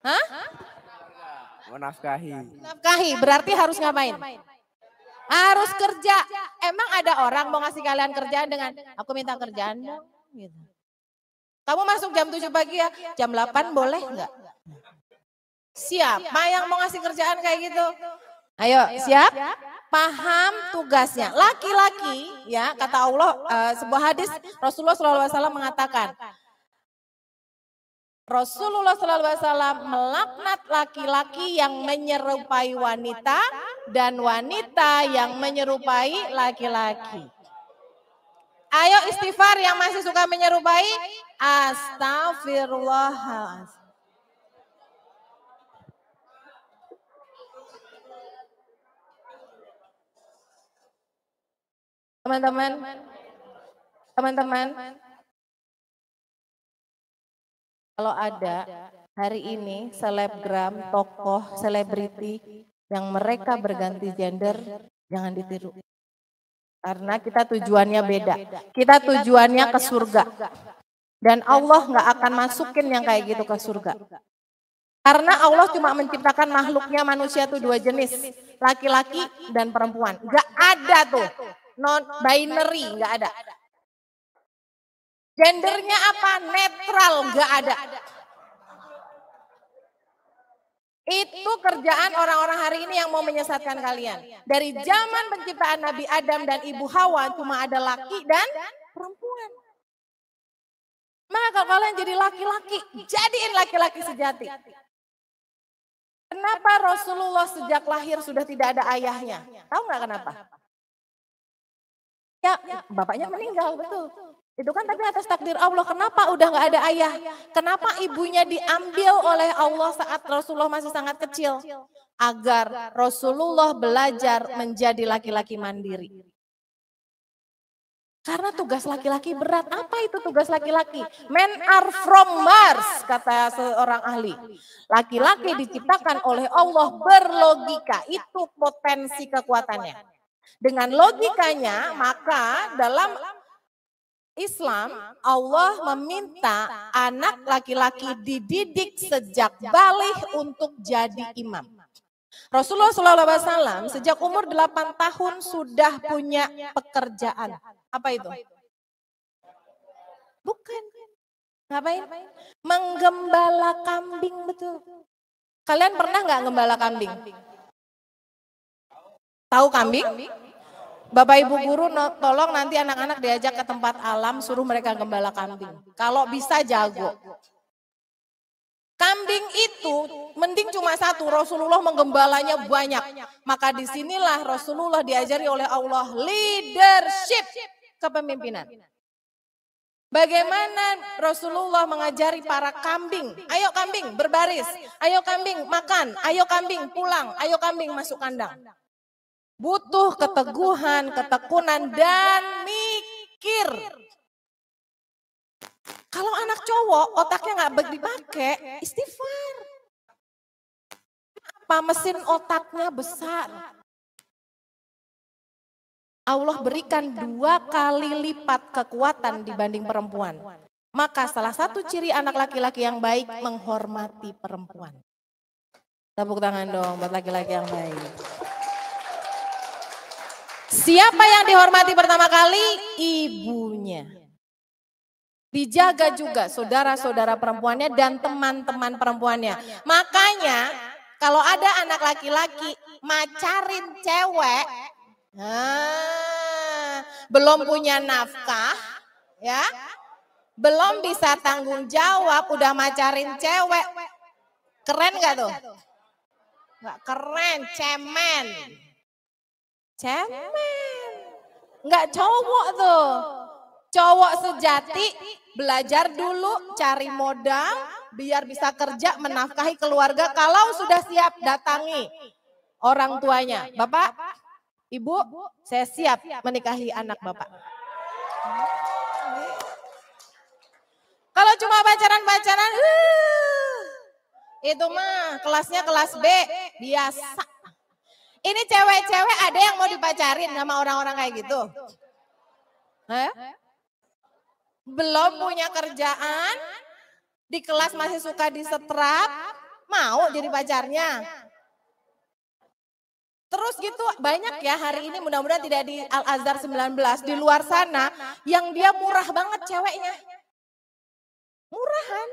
[SPEAKER 1] Hah? Menafkahi. Menafkahi, berarti harus ngapain? Harus kerja. Emang ada orang mau ngasih kalian kerjaan dengan, aku minta kerjaan Gitu. Kamu masuk jam 7 pagi ya, jam 8 boleh nggak? siap? yang mau ngasih kerjaan kayak gitu? Ayo, siap? paham tugasnya. Laki-laki ya kata Allah uh, sebuah hadis Rasulullah SAW mengatakan Rasulullah SAW melaknat laki-laki yang menyerupai wanita dan wanita yang menyerupai laki-laki. Ayo istighfar yang masih suka menyerupai. Astagfirullahaladzim. Teman-teman, teman-teman, kalau ada hari ini selebgram, tokoh, selebriti yang mereka berganti gender, jangan ditiru. Karena kita tujuannya beda. Kita tujuannya ke surga. Dan Allah nggak akan masukin yang kayak gitu ke surga. Karena Allah cuma menciptakan makhluknya manusia tuh dua jenis, laki-laki dan perempuan. Gak ada tuh non binary nggak ada. Gendernya apa? Netral nggak ada. Itu kerjaan orang-orang hari ini yang mau menyesatkan kalian. Dari zaman penciptaan Nabi Adam dan Ibu Hawa cuma ada laki dan perempuan. Maka kalau kalian jadi laki-laki, jadiin laki-laki sejati. Kenapa Rasulullah sejak lahir sudah tidak ada ayahnya? Tahu nggak kenapa? Ya, bapaknya meninggal, betul. Itu kan tapi atas takdir Allah. Kenapa udah nggak ada ayah? Kenapa ibunya diambil oleh Allah saat Rasulullah masih sangat kecil? Agar Rasulullah belajar menjadi laki-laki mandiri. Karena tugas laki-laki berat. Apa itu tugas laki-laki? Men are from Mars, kata seorang ahli. Laki-laki diciptakan oleh Allah berlogika. Itu potensi kekuatannya. Dengan logikanya, maka dalam Islam Allah meminta anak laki-laki dididik sejak balik untuk jadi imam. Rasulullah SAW sejak umur 8 tahun sudah punya pekerjaan. Apa itu? Bukan. Ngapain? Menggembala kambing betul. Kalian pernah nggak gembala kambing? Tahu kambing? Bapak Ibu guru tolong nanti anak-anak diajak ke tempat alam suruh mereka gembala kambing. Kalau bisa jago. Kambing itu mending cuma satu, Rasulullah menggembalanya banyak. Maka disinilah Rasulullah diajari oleh Allah leadership kepemimpinan. Bagaimana Rasulullah mengajari para kambing, ayo kambing berbaris, ayo kambing makan, ayo kambing pulang, ayo kambing masuk kandang. Butuh keteguhan, ketekunan, dan mikir. Kalau anak cowok otaknya nggak dipakai, istighfar. Apa mesin otaknya besar? Allah berikan dua kali lipat kekuatan dibanding perempuan. Maka salah satu ciri anak laki-laki yang baik menghormati perempuan. Tepuk tangan dong buat laki-laki yang baik. Siapa yang dihormati pertama kali? Ibunya. Dijaga juga saudara-saudara perempuannya dan teman-teman perempuannya. Makanya kalau ada anak laki-laki macarin cewek, nah, belum punya nafkah, ya, belum bisa tanggung jawab, udah macarin cewek, keren gak tuh? Gak keren, cemen. Cemen. Enggak cowok tuh. Cowok sejati belajar dulu cari modal biar bisa kerja menafkahi keluarga kalau sudah siap datangi orang tuanya. Bapak, Ibu, saya siap menikahi anak Bapak. Kalau cuma pacaran-pacaran, itu mah kelasnya kelas B, biasa. Ini cewek-cewek ada yang mau dipacarin sama orang-orang kayak gitu? Hah? Belum punya kerjaan, di kelas masih suka disetrap, mau jadi pacarnya. Terus gitu banyak ya hari ini mudah-mudahan tidak di Al Azhar 19 di luar sana yang dia murah banget ceweknya. Murahan.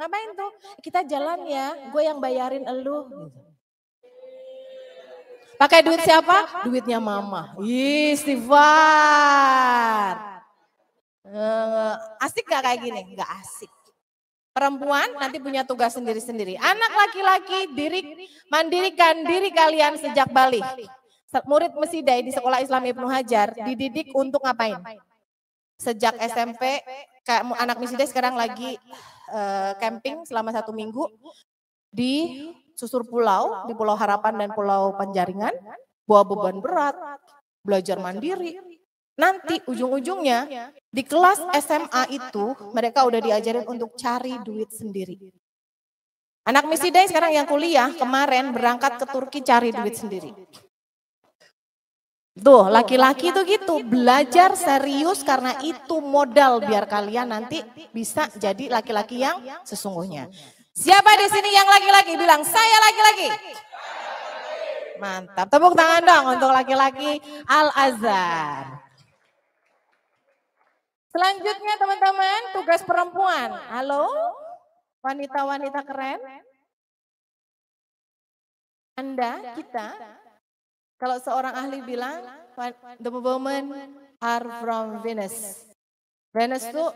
[SPEAKER 1] Ngapain tuh? Kita jalan ya, gue yang bayarin elu. Pakai duit siapa? Duitnya mama. Istighfar. Uh, asik gak kayak gini? Gak asik. Perempuan nanti punya tugas sendiri-sendiri. Anak laki-laki diri mandirikan diri kalian sejak balik. Murid Mesidai di Sekolah Islam Ibnu Hajar dididik untuk ngapain? Sejak SMP, anak Mesidai sekarang lagi uh, camping selama satu minggu di susur pulau di Pulau Harapan dan Pulau Penjaringan, bawa beban berat, belajar mandiri. Nanti ujung-ujungnya di kelas SMA itu mereka udah diajarin untuk cari duit sendiri. Anak misi day sekarang yang kuliah kemarin berangkat ke Turki cari duit sendiri. Tuh, laki-laki tuh gitu, gitu, belajar serius karena itu modal biar kalian nanti bisa jadi laki-laki yang sesungguhnya. Siapa di sini yang laki-laki bilang saya laki-laki? Mantap. Tepuk tangan dong untuk laki-laki Al Azhar. Selanjutnya teman-teman tugas perempuan. Halo? Wanita-wanita keren? Anda, kita, kalau seorang ahli bilang, the women are from Venus. Venus tuh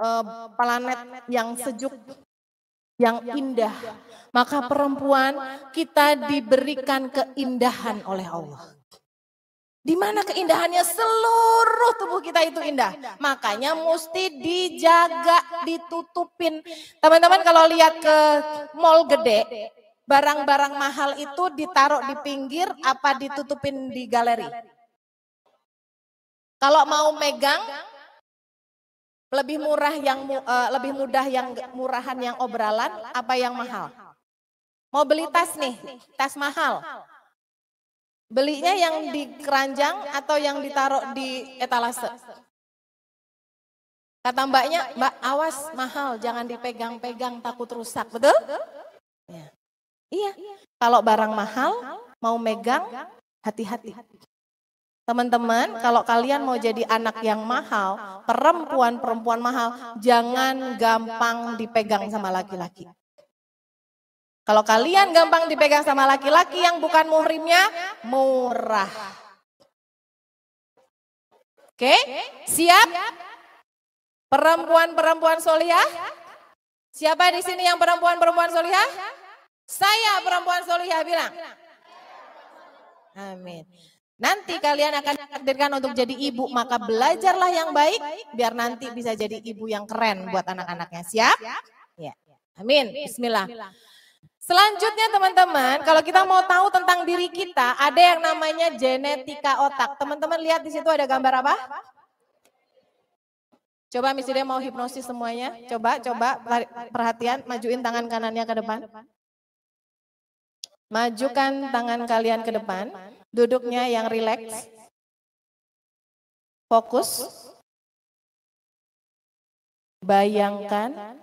[SPEAKER 1] eh, planet yang sejuk, yang indah. Maka perempuan kita diberikan keindahan oleh Allah. Di mana keindahannya seluruh tubuh kita itu indah. Makanya mesti dijaga, ditutupin. Teman-teman kalau lihat ke mall gede, barang-barang mahal itu ditaruh di pinggir apa ditutupin di galeri? Kalau mau megang lebih murah yang uh, lebih mudah yang murahan yang obralan apa yang mahal? Mau tas nih, tas mahal. Belinya yang di keranjang atau yang ditaruh di etalase? Kata mbaknya, mbak awas mahal, jangan dipegang-pegang takut rusak, betul? Ya. Iya, kalau barang mahal mau megang hati-hati. Teman-teman, kalau kalian mau jadi anak yang mahal, perempuan-perempuan mahal, jangan gampang dipegang sama laki-laki. Kalau kalian gampang dipegang sama laki-laki yang bukan muhrimnya, murah. Oke, siap? Perempuan-perempuan solihah? Siapa di sini yang perempuan-perempuan solihah? Saya perempuan solihah bilang. Amin. Nanti kalian akan ditakdirkan untuk jadi ibu, maka belajarlah yang baik biar nanti bisa jadi ibu yang keren buat anak-anaknya. Siap? Ya. Amin. Bismillah. Selanjutnya teman-teman, kalau kita mau tahu tentang diri kita, ada yang namanya genetika otak. Teman-teman lihat di situ ada gambar apa? Coba misalnya mau hipnosis semuanya. Coba, coba perhatian, majuin tangan kanannya ke depan. Majukan tangan kalian ke depan. Duduknya yang rileks. Fokus. Bayangkan,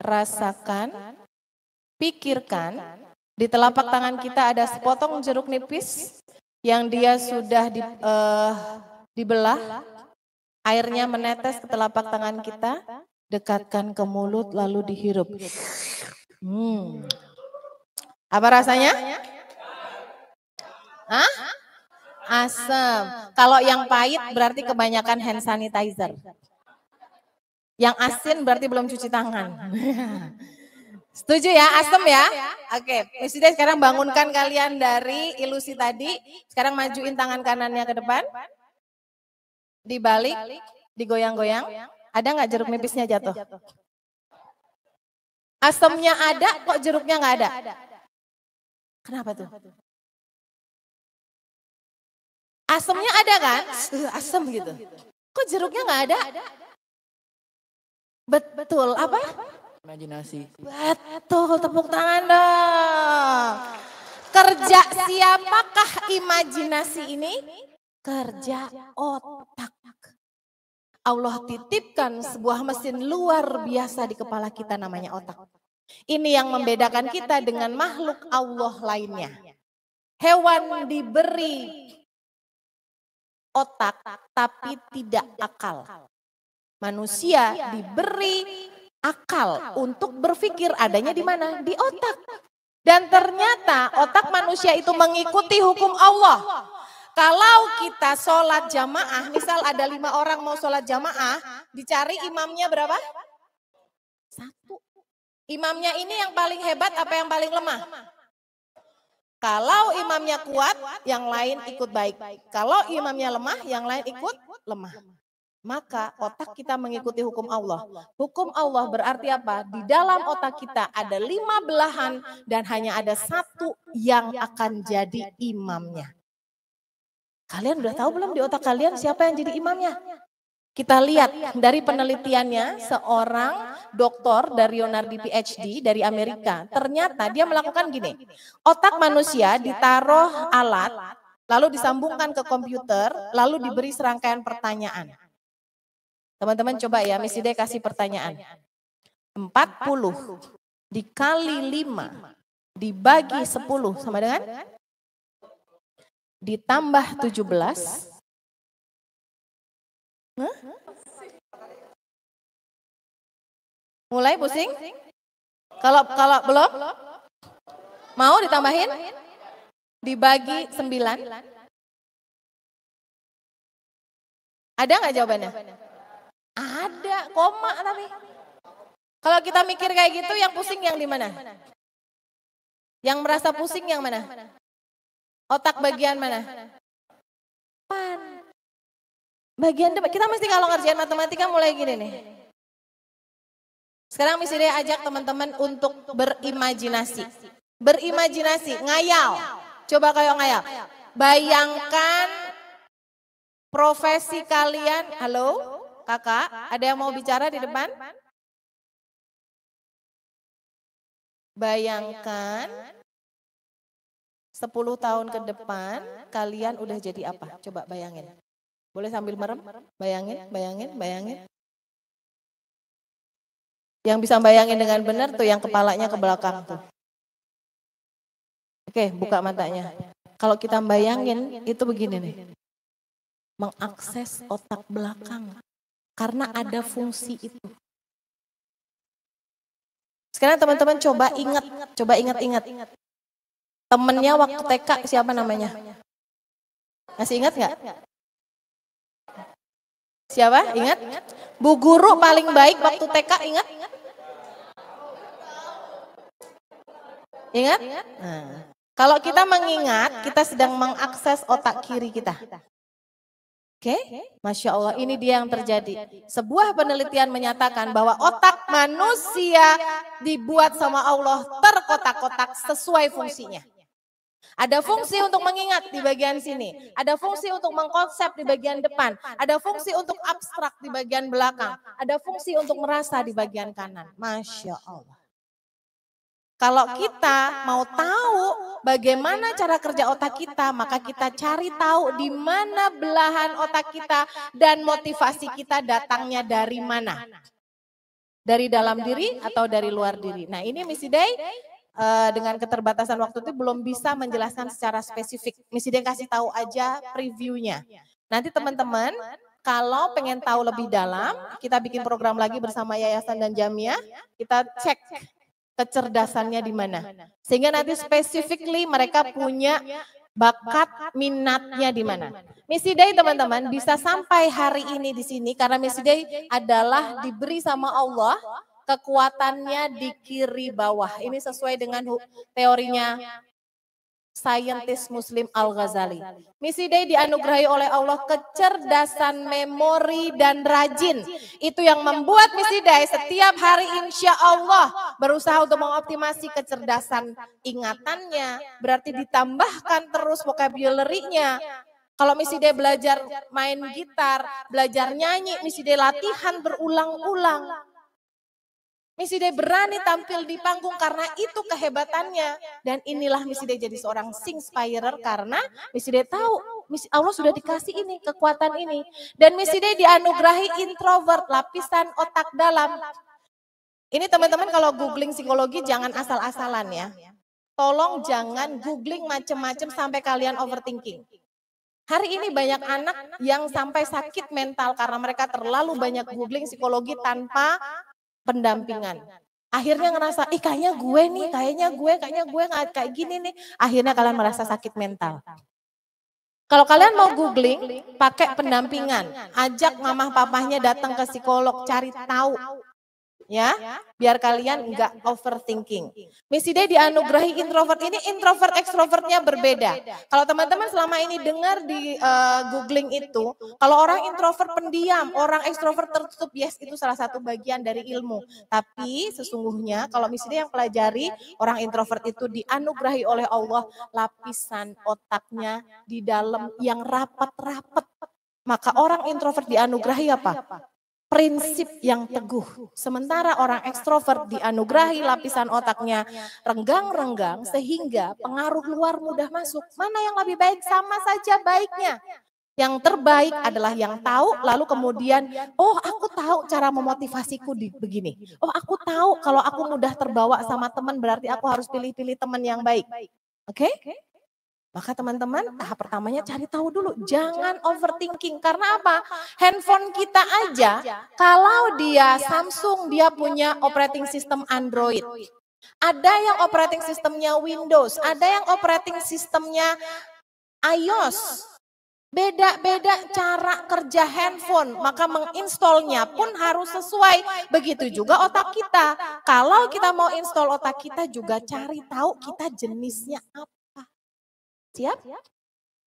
[SPEAKER 1] rasakan, pikirkan. Di telapak tangan kita ada sepotong jeruk nipis yang dia sudah di, uh, dibelah. Airnya menetes ke telapak tangan kita, dekatkan ke mulut lalu dihirup. Hmm. Apa rasanya? Hah? Asam. Kalau yang pahit berarti kebanyakan hand sanitizer. Yang asin berarti belum
[SPEAKER 2] cuci tangan. *laughs*
[SPEAKER 1] Setuju ya, asem ya? Oke, okay. sekarang bangunkan kalian dari ilusi tadi. Sekarang majuin tangan kanannya ke depan. Dibalik, digoyang-goyang. Ada nggak jeruk nipisnya jatuh? Asemnya ada, kok jeruknya nggak ada? Kenapa tuh? Asemnya ada kan? Uh, asem gitu. gitu. Kok jeruknya nggak ada? Betul, apa? Imajinasi. Betul, tepuk tangan dong. Kerja siapakah imajinasi ini? Kerja otak. Allah titipkan sebuah mesin luar biasa di kepala kita namanya otak. Ini yang membedakan kita dengan makhluk Allah lainnya. Hewan diberi otak tapi tidak akal. Manusia diberi akal untuk berpikir adanya di mana? Di otak. Dan ternyata otak manusia itu mengikuti hukum Allah. Kalau kita sholat jamaah, misal ada lima orang mau sholat jamaah, dicari imamnya berapa? Satu. Imamnya ini yang paling hebat apa yang paling lemah? Kalau imamnya kuat, yang lain ikut baik. Kalau imamnya lemah, yang lain ikut lemah. Maka otak kita mengikuti hukum Allah. Hukum Allah berarti apa? Di dalam otak kita ada lima belahan dan hanya ada satu yang akan jadi imamnya. Kalian udah tahu belum di otak kalian siapa yang jadi imamnya? Kita lihat dari penelitiannya seorang dokter dari Leonardi PhD dari Amerika. Ternyata dia melakukan gini. Otak manusia ditaruh alat lalu disambungkan ke komputer, lalu diberi serangkaian pertanyaan. Teman-teman coba ya, ya Miss Ide kasih pertanyaan. 40 dikali 5 dibagi 10 sama dengan ditambah 17 Mulai pusing? Kalau kalau belum? Mau ditambahin? Dibagi sembilan. Ada nggak jawabannya? Ada, koma tapi. Kalau kita mikir kayak gitu, yang pusing yang di mana? Yang merasa pusing yang mana? Otak bagian mana? Pan. Bagian depan, kita mesti kalau ngerjain matematika mulai gini nih. Sekarang misi dia ajak teman-teman untuk berimajinasi. Berimajinasi, ngayal. Coba kayak ngayal. Bayangkan profesi kalian. Halo, kakak, ada yang mau bicara di depan? Bayangkan 10 tahun ke depan kalian udah jadi apa? Coba bayangin. Boleh sambil merem? Bayangin, bayangin, bayangin. Yang bisa bayangin dengan benar tuh yang kepalanya ke belakang tuh. Oke, buka matanya. Kalau kita bayangin itu begini nih. Mengakses otak belakang karena ada fungsi itu. Sekarang teman-teman coba ingat, coba ingat-ingat. Temennya waktu TK siapa namanya? Masih ingat nggak? Siapa? Ingat? ingat?
[SPEAKER 2] Bu guru paling baik waktu TK ingat? Ingat? Nah.
[SPEAKER 1] Kalau kita mengingat, kita sedang mengakses otak kiri kita. Oke, okay? masya Allah, ini dia yang terjadi. Sebuah penelitian menyatakan bahwa otak manusia dibuat sama Allah terkotak-kotak sesuai fungsinya. Ada fungsi untuk mengingat di bagian sini. Ada fungsi untuk mengkonsep di bagian depan. Ada fungsi untuk abstrak di bagian belakang. Ada fungsi untuk merasa di bagian kanan. Masya Allah. Kalau kita mau tahu bagaimana cara kerja otak kita, maka kita cari tahu di mana belahan otak kita dan motivasi kita datangnya dari mana dari dalam diri atau dari luar diri. Nah, nah ini misi day uh, dengan keterbatasan waktu itu belum bisa menjelaskan secara spesifik. Misi dia kasih tahu aja previewnya. Nanti teman-teman kalau pengen tahu lebih dalam, kita bikin program lagi bersama yayasan dan Jamia. Kita cek kecerdasannya di mana. Sehingga nanti specifically mereka punya bakat minatnya di mana. Misi Day teman-teman bisa sampai hari ini di sini karena Misi Day adalah diberi sama Allah kekuatannya di kiri bawah. Ini sesuai dengan teorinya saintis Muslim Al-Ghazali. Misi Day dianugerahi oleh Allah kecerdasan memori dan rajin. Itu yang membuat Misi Day setiap hari insya Allah berusaha untuk mengoptimasi kecerdasan ingatannya. Berarti ditambahkan terus vocabulary-nya. Kalau Misi Day belajar main gitar, belajar nyanyi, Misi Day latihan berulang-ulang Misi Day berani tampil di panggung karena itu kehebatannya. Dan inilah Misi Day jadi seorang singspirer karena Misi Day tahu Allah sudah dikasih ini, kekuatan ini. Dan Misi Day dianugerahi introvert, lapisan otak dalam. Ini teman-teman kalau googling psikologi jangan asal-asalan ya. Tolong jangan googling macam-macam sampai kalian overthinking. Hari ini banyak anak yang sampai sakit mental karena mereka terlalu banyak googling psikologi tanpa pendampingan. Akhirnya ngerasa, ih kayaknya gue nih, kayaknya gue, kayaknya gue nggak kayak gini nih. Akhirnya kalian merasa sakit mental. Kalau kalian mau googling, pakai pendampingan. Ajak mamah papahnya datang ke psikolog, cari tahu ya, biar kalian nggak overthinking. Misi D dianugerahi introvert ini introvert ekstrovertnya berbeda. Kalau teman-teman selama ini dengar di uh, googling itu, kalau orang introvert pendiam, orang ekstrovert tertutup, yes itu salah satu bagian dari ilmu. Tapi sesungguhnya kalau misi D yang pelajari, orang introvert itu dianugerahi oleh Allah lapisan otaknya di dalam yang rapat-rapat. Maka orang introvert dianugerahi apa? prinsip yang teguh. Sementara orang ekstrovert dianugerahi lapisan otaknya renggang-renggang sehingga pengaruh luar mudah masuk. Mana yang lebih baik? Sama saja baiknya. Yang terbaik adalah yang tahu, lalu kemudian, oh aku tahu cara memotivasiku di begini. Oh aku tahu kalau aku mudah terbawa sama teman berarti aku harus pilih-pilih teman yang baik. Oke? Okay? Maka teman-teman tahap pertamanya cari tahu dulu, jangan overthinking. Karena apa? Handphone kita aja, kalau dia Samsung, dia punya operating system Android. Ada yang operating sistemnya Windows, ada yang operating sistemnya iOS. Beda-beda cara kerja handphone, maka menginstalnya pun harus sesuai. Begitu juga otak kita. Kalau kita mau install otak kita juga cari tahu kita jenisnya apa Siap?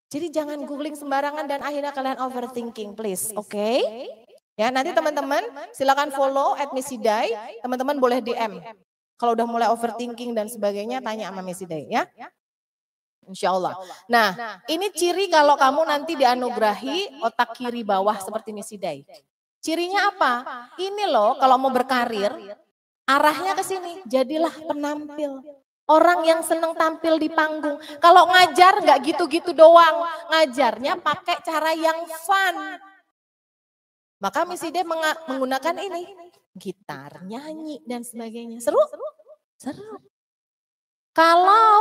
[SPEAKER 1] Jadi jangan googling sembarangan dan akhirnya kalian overthinking, please. Oke? Okay? Ya, ya, nanti teman-teman silakan follow at Missy Day. Teman-teman boleh DM. Kalau udah mulai overthinking dan sebagainya, tanya sama Missy Day ya. Insya Allah. Nah, ini ciri kalau kamu nanti dianugerahi otak kiri bawah seperti Missy Day. Cirinya apa? Ini loh, kalau mau berkarir, arahnya ke sini. Jadilah penampil. Orang yang senang tampil di panggung. Kalau ngajar nggak gitu-gitu doang. Ngajarnya pakai cara yang fun. Maka Missy D menggunakan ini.
[SPEAKER 2] Gitar, nyanyi,
[SPEAKER 1] dan sebagainya. Seru? Seru. Kalau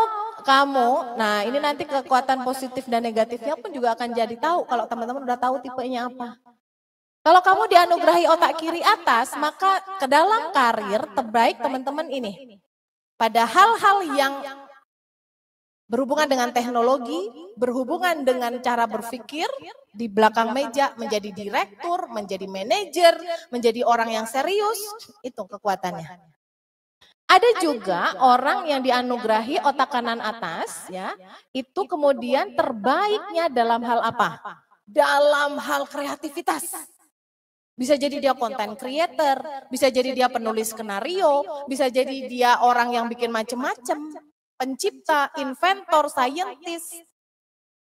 [SPEAKER 1] kamu, nah ini nanti kekuatan positif dan negatifnya pun juga akan jadi tahu. Kalau teman-teman udah tahu tipenya apa. Kalau kamu dianugerahi otak kiri atas, maka ke dalam karir terbaik teman-teman ini pada hal-hal yang berhubungan dengan teknologi, berhubungan dengan cara berpikir di belakang meja, menjadi direktur, menjadi manajer, menjadi orang yang serius, itu kekuatannya. Ada juga orang yang dianugerahi otak kanan atas, ya. ya, itu kemudian terbaiknya dalam hal apa? Dalam hal kreativitas. Bisa jadi dia konten creator, bisa jadi dia penulis skenario, bisa jadi dia orang yang bikin macam-macam, pencipta, inventor, saintis.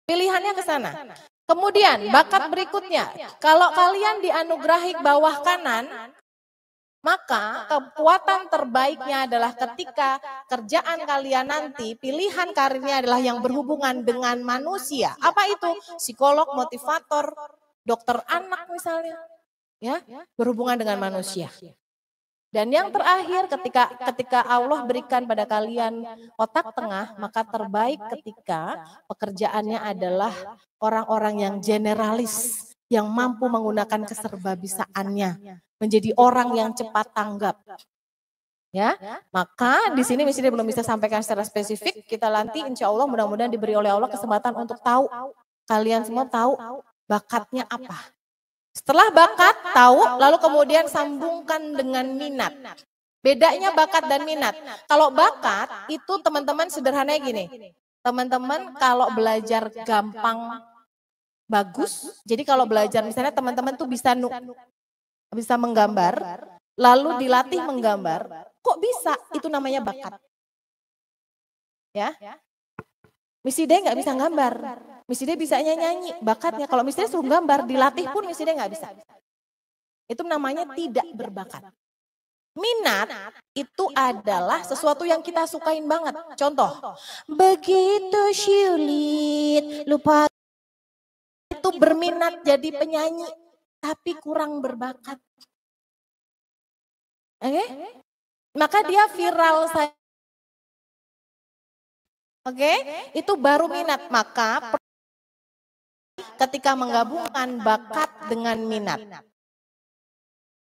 [SPEAKER 1] Pilihannya ke sana. Kemudian bakat berikutnya, kalau kalian dianugerahi bawah kanan, maka kekuatan terbaiknya adalah ketika kerjaan kalian nanti, pilihan karirnya adalah yang berhubungan dengan manusia. Apa itu? Psikolog, motivator, dokter anak misalnya Ya, ya, berhubungan dengan manusia. Dan yang terakhir ketika ketika Allah berikan pada kalian otak tengah, maka terbaik ketika pekerjaannya adalah orang-orang yang generalis, yang mampu menggunakan keserbabisaannya, menjadi orang yang cepat tanggap. Ya, ya maka di sini misalnya belum bisa sampaikan secara spesifik, kita nanti insya Allah mudah-mudahan diberi oleh Allah kesempatan untuk tahu kalian semua tahu bakatnya apa setelah bakat, tahu, lalu kemudian sambungkan dengan minat. Bedanya bakat dan minat. Kalau bakat itu teman-teman sederhananya gini. Teman-teman kalau belajar gampang bagus. Jadi kalau belajar misalnya teman-teman tuh bisa nu, bisa menggambar, lalu dilatih menggambar, kok bisa? Itu namanya bakat. Ya. Miss Ida nggak bisa gambar. Miss Ida bisanya nyanyi, bakatnya. Kalau Miss Ida suruh gambar, dilatih pun Miss Ida nggak bisa. Itu namanya tidak berbakat. Minat itu adalah sesuatu yang kita sukain banget. Contoh, begitu sulit lupa itu berminat jadi penyanyi, tapi kurang berbakat. Oke? Okay? Maka dia viral saya Oke, okay? itu baru minat. Maka ketika menggabungkan bakat dengan minat.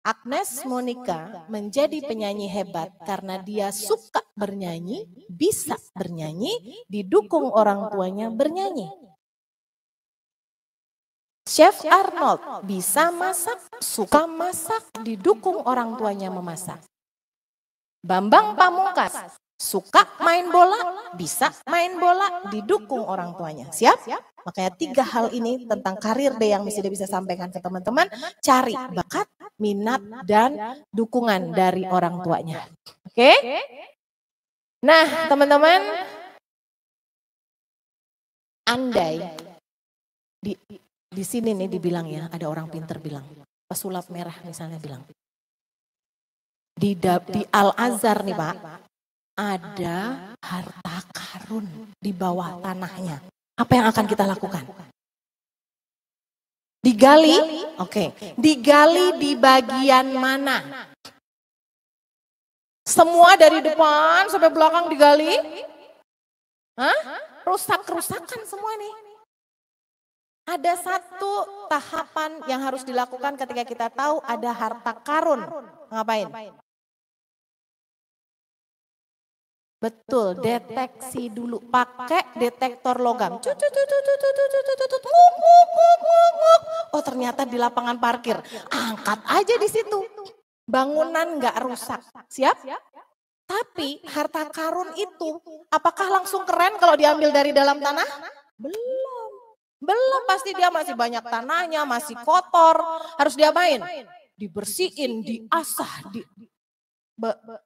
[SPEAKER 1] Agnes Monica menjadi penyanyi hebat karena dia suka bernyanyi, bisa bernyanyi, didukung orang tuanya bernyanyi. Chef Arnold bisa masak, suka masak, didukung orang tuanya memasak. Bambang Pamungkas suka main bola, bisa main bola, didukung orang tuanya. Siap? Makanya tiga hal ini tentang karir deh yang mesti dia bisa sampaikan ke teman-teman. Cari bakat, minat, dan dukungan dari orang tuanya. Oke? Okay? Nah, teman-teman, andai di, di sini nih dibilang ya, ada orang pinter bilang, pesulap merah misalnya bilang, di, di Al-Azhar nih Pak, ada harta karun di bawah tanahnya. Apa yang akan kita lakukan? Digali? Oke. Okay. Digali di bagian mana? Semua dari depan sampai belakang digali? Hah? rusak kerusakan semua ini? Ada satu tahapan yang harus dilakukan ketika kita tahu ada harta karun. Ngapain? Betul, deteksi dulu. Pakai detektor logam. Oh ternyata di lapangan parkir. Angkat aja di situ. Bangunan nggak rusak. Siap? Tapi harta karun itu apakah langsung keren kalau diambil dari dalam tanah? Belum. Belum pasti dia masih banyak tanahnya, masih kotor. Harus diapain? Dibersihin, diasah, di... Be, be,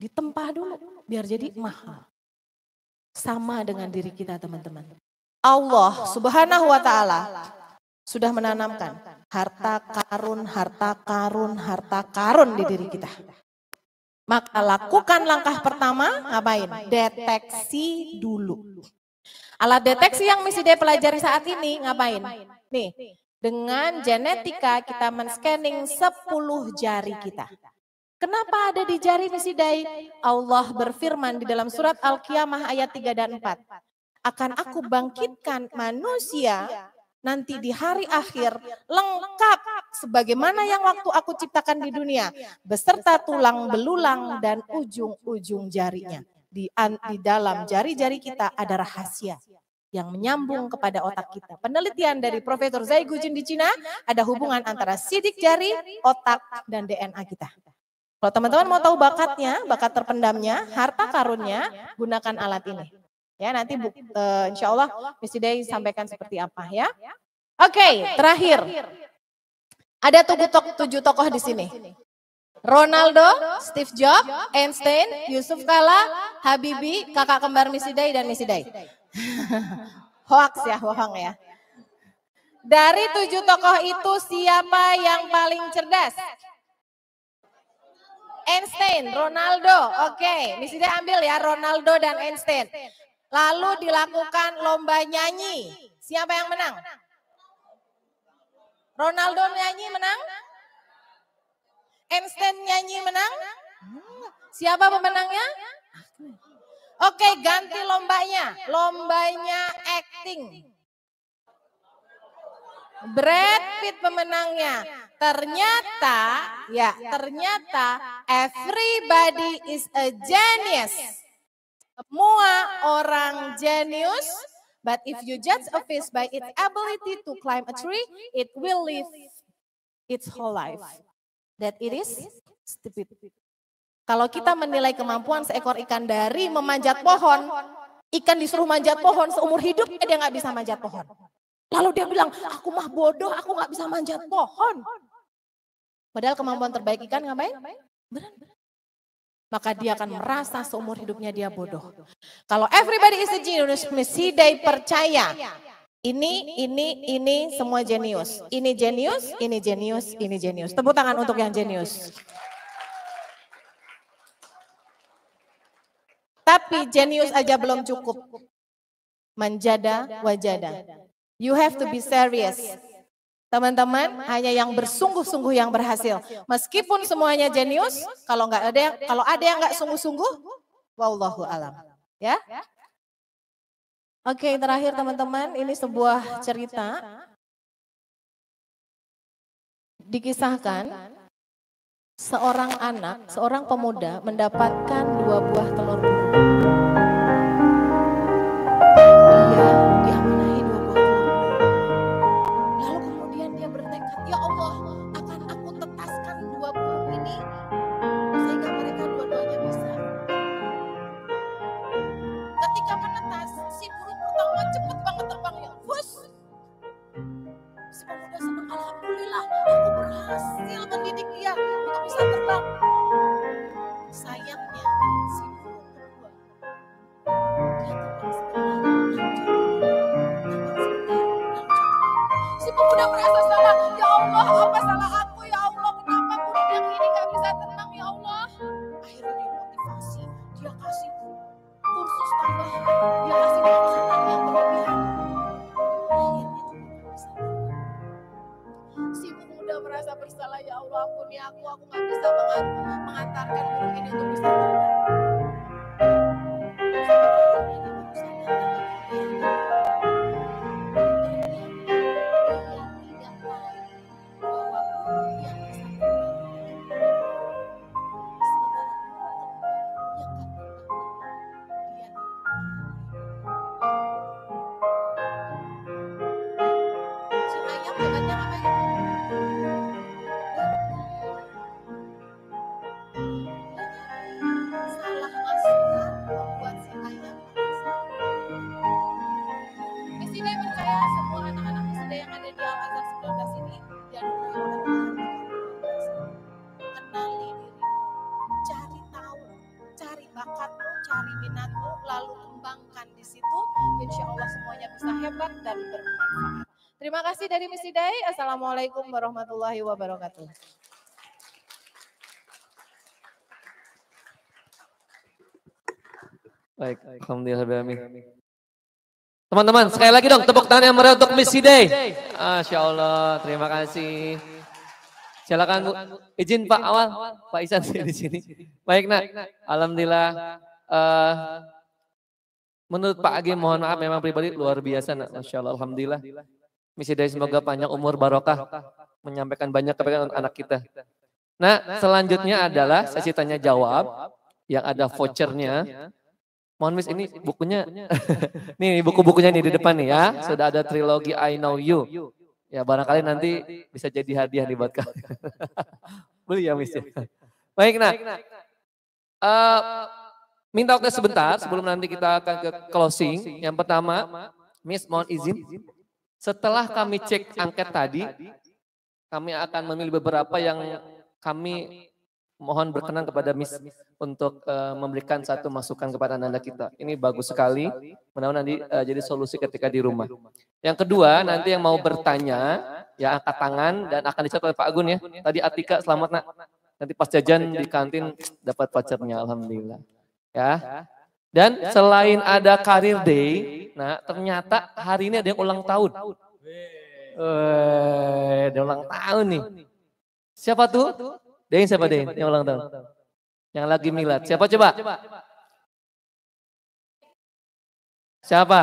[SPEAKER 1] ditempa dulu biar jadi mahal. Sama dengan diri kita teman-teman. Allah subhanahu wa ta'ala sudah menanamkan harta karun, harta karun, harta karun di diri kita. Maka lakukan langkah pertama, ngapain? Deteksi dulu. Alat deteksi yang misi dia pelajari saat ini, ngapain? Nih, dengan genetika kita men-scanning 10 jari kita. Kenapa ada di jari misidai? Allah berfirman di dalam surat Al-Qiyamah ayat 3 dan 4. Akan aku bangkitkan manusia nanti di hari akhir lengkap sebagaimana yang waktu aku ciptakan di dunia. Beserta tulang belulang dan ujung-ujung jarinya. Di, dalam jari-jari kita ada rahasia yang menyambung kepada otak kita. Penelitian dari Profesor Zai Gujun di Cina ada hubungan antara sidik jari, otak, dan DNA kita. Kalau teman-teman mau tahu bakatnya, bakat terpendamnya, harta karunnya, gunakan alat ini. Ya, nanti bu, uh, insya Allah Miss Day sampaikan seperti apa ya. Oke, okay, terakhir. Ada tujuh, tokoh, tujuh tokoh di sini. Ronaldo, Steve Jobs, Einstein, Yusuf Kala, Habibi, kakak kembar Missy Day dan Missy Day. *laughs* Hoax ya, bohong ya. Dari tujuh tokoh itu siapa yang paling cerdas? Einstein, Ronaldo. Oke, okay. misi dia ambil ya Ronaldo dan Einstein. Lalu dilakukan lomba nyanyi. Siapa yang menang? Ronaldo nyanyi menang? Einstein nyanyi menang? Siapa pemenangnya? Oke, okay, ganti lombanya. Lombanya acting. Brad Pitt pemenangnya. Ternyata, ya, ternyata everybody is a genius. Semua orang genius, but if you judge a fish by its ability to climb a tree, it will live its whole life. That it is stupid. Kalau kita menilai kemampuan seekor ikan dari memanjat pohon, ikan disuruh manjat pohon seumur hidup dia nggak bisa manjat pohon. Lalu dia bilang, aku mah bodoh, aku nggak bisa manjat pohon. Padahal kemampuan terbaik ikan ngapain? Maka dia akan merasa seumur hidupnya dia bodoh. Kalau everybody is a genius, mesti dia percaya. Ini, ini, ini semua genius. Ini genius, ini genius, ini genius. Tepuk tangan untuk yang genius. Tapi genius aja belum cukup. Manjada wajada. You have to be serious. Teman-teman, hanya yang bersungguh-sungguh yang berhasil. Meskipun semuanya jenius, kalau nggak ada yang, kalau ada yang nggak sungguh-sungguh, wallahu alam. Ya? ya. Oke, okay, terakhir teman-teman, ini sebuah cerita dikisahkan seorang anak, seorang pemuda mendapatkan dua buah telur Assalamualaikum warahmatullahi wabarakatuh.
[SPEAKER 3] Baik, alhamdulillah. Teman-teman, sekali lagi dong tepuk tangan yang meriah untuk Miss Day. Masya Allah, terima kasih. Silakan Bu. Izin Pak awal, Pak Isan di sini. Baik nak, alhamdulillah. Uh, menurut Pak Agi mohon maaf memang pribadi luar biasa nak. Masya Allah, alhamdulillah. Misi dari semoga panjang umur barokah menyampaikan banyak kebaikan untuk anak kita. Nah, nah selanjutnya adalah sesi tanya jawab yang ada vouchernya. Mohon Miss ini bukunya, *laughs* nih buku-bukunya nih di depan nih ya. ya. Sudah ada trilogi I Know You. Ya barangkali nanti bisa jadi hadiah nih buat kalian. *laughs* Beli ya Miss ya, ya. *laughs* Baik nah, uh, minta waktu sebentar sebelum nanti kita akan ke closing. Yang pertama, Miss mohon izin setelah kami cek angket tadi, kami akan memilih beberapa yang kami mohon berkenan kepada Miss untuk uh, memberikan satu masukan kepada anak kita. Ini bagus sekali, menawan nanti eh, jadi solusi ketika di rumah. Yang kedua, nanti yang mau bertanya, ya angkat tangan dan akan dicatat oleh ya. Pak Agun ya. Tadi Atika selamat nak. Nanti pas jajan di kantin dapat pacarnya, Alhamdulillah. Ya, ya. Dan selain ada karir day, nah, nah ternyata hari ini ada yang ulang tahun. Eh, ada ulang tahun nih. Siapa tuh? Dein siapa Dein? yang ulang tahun? Yang lagi milat. Siapa coba? Siapa?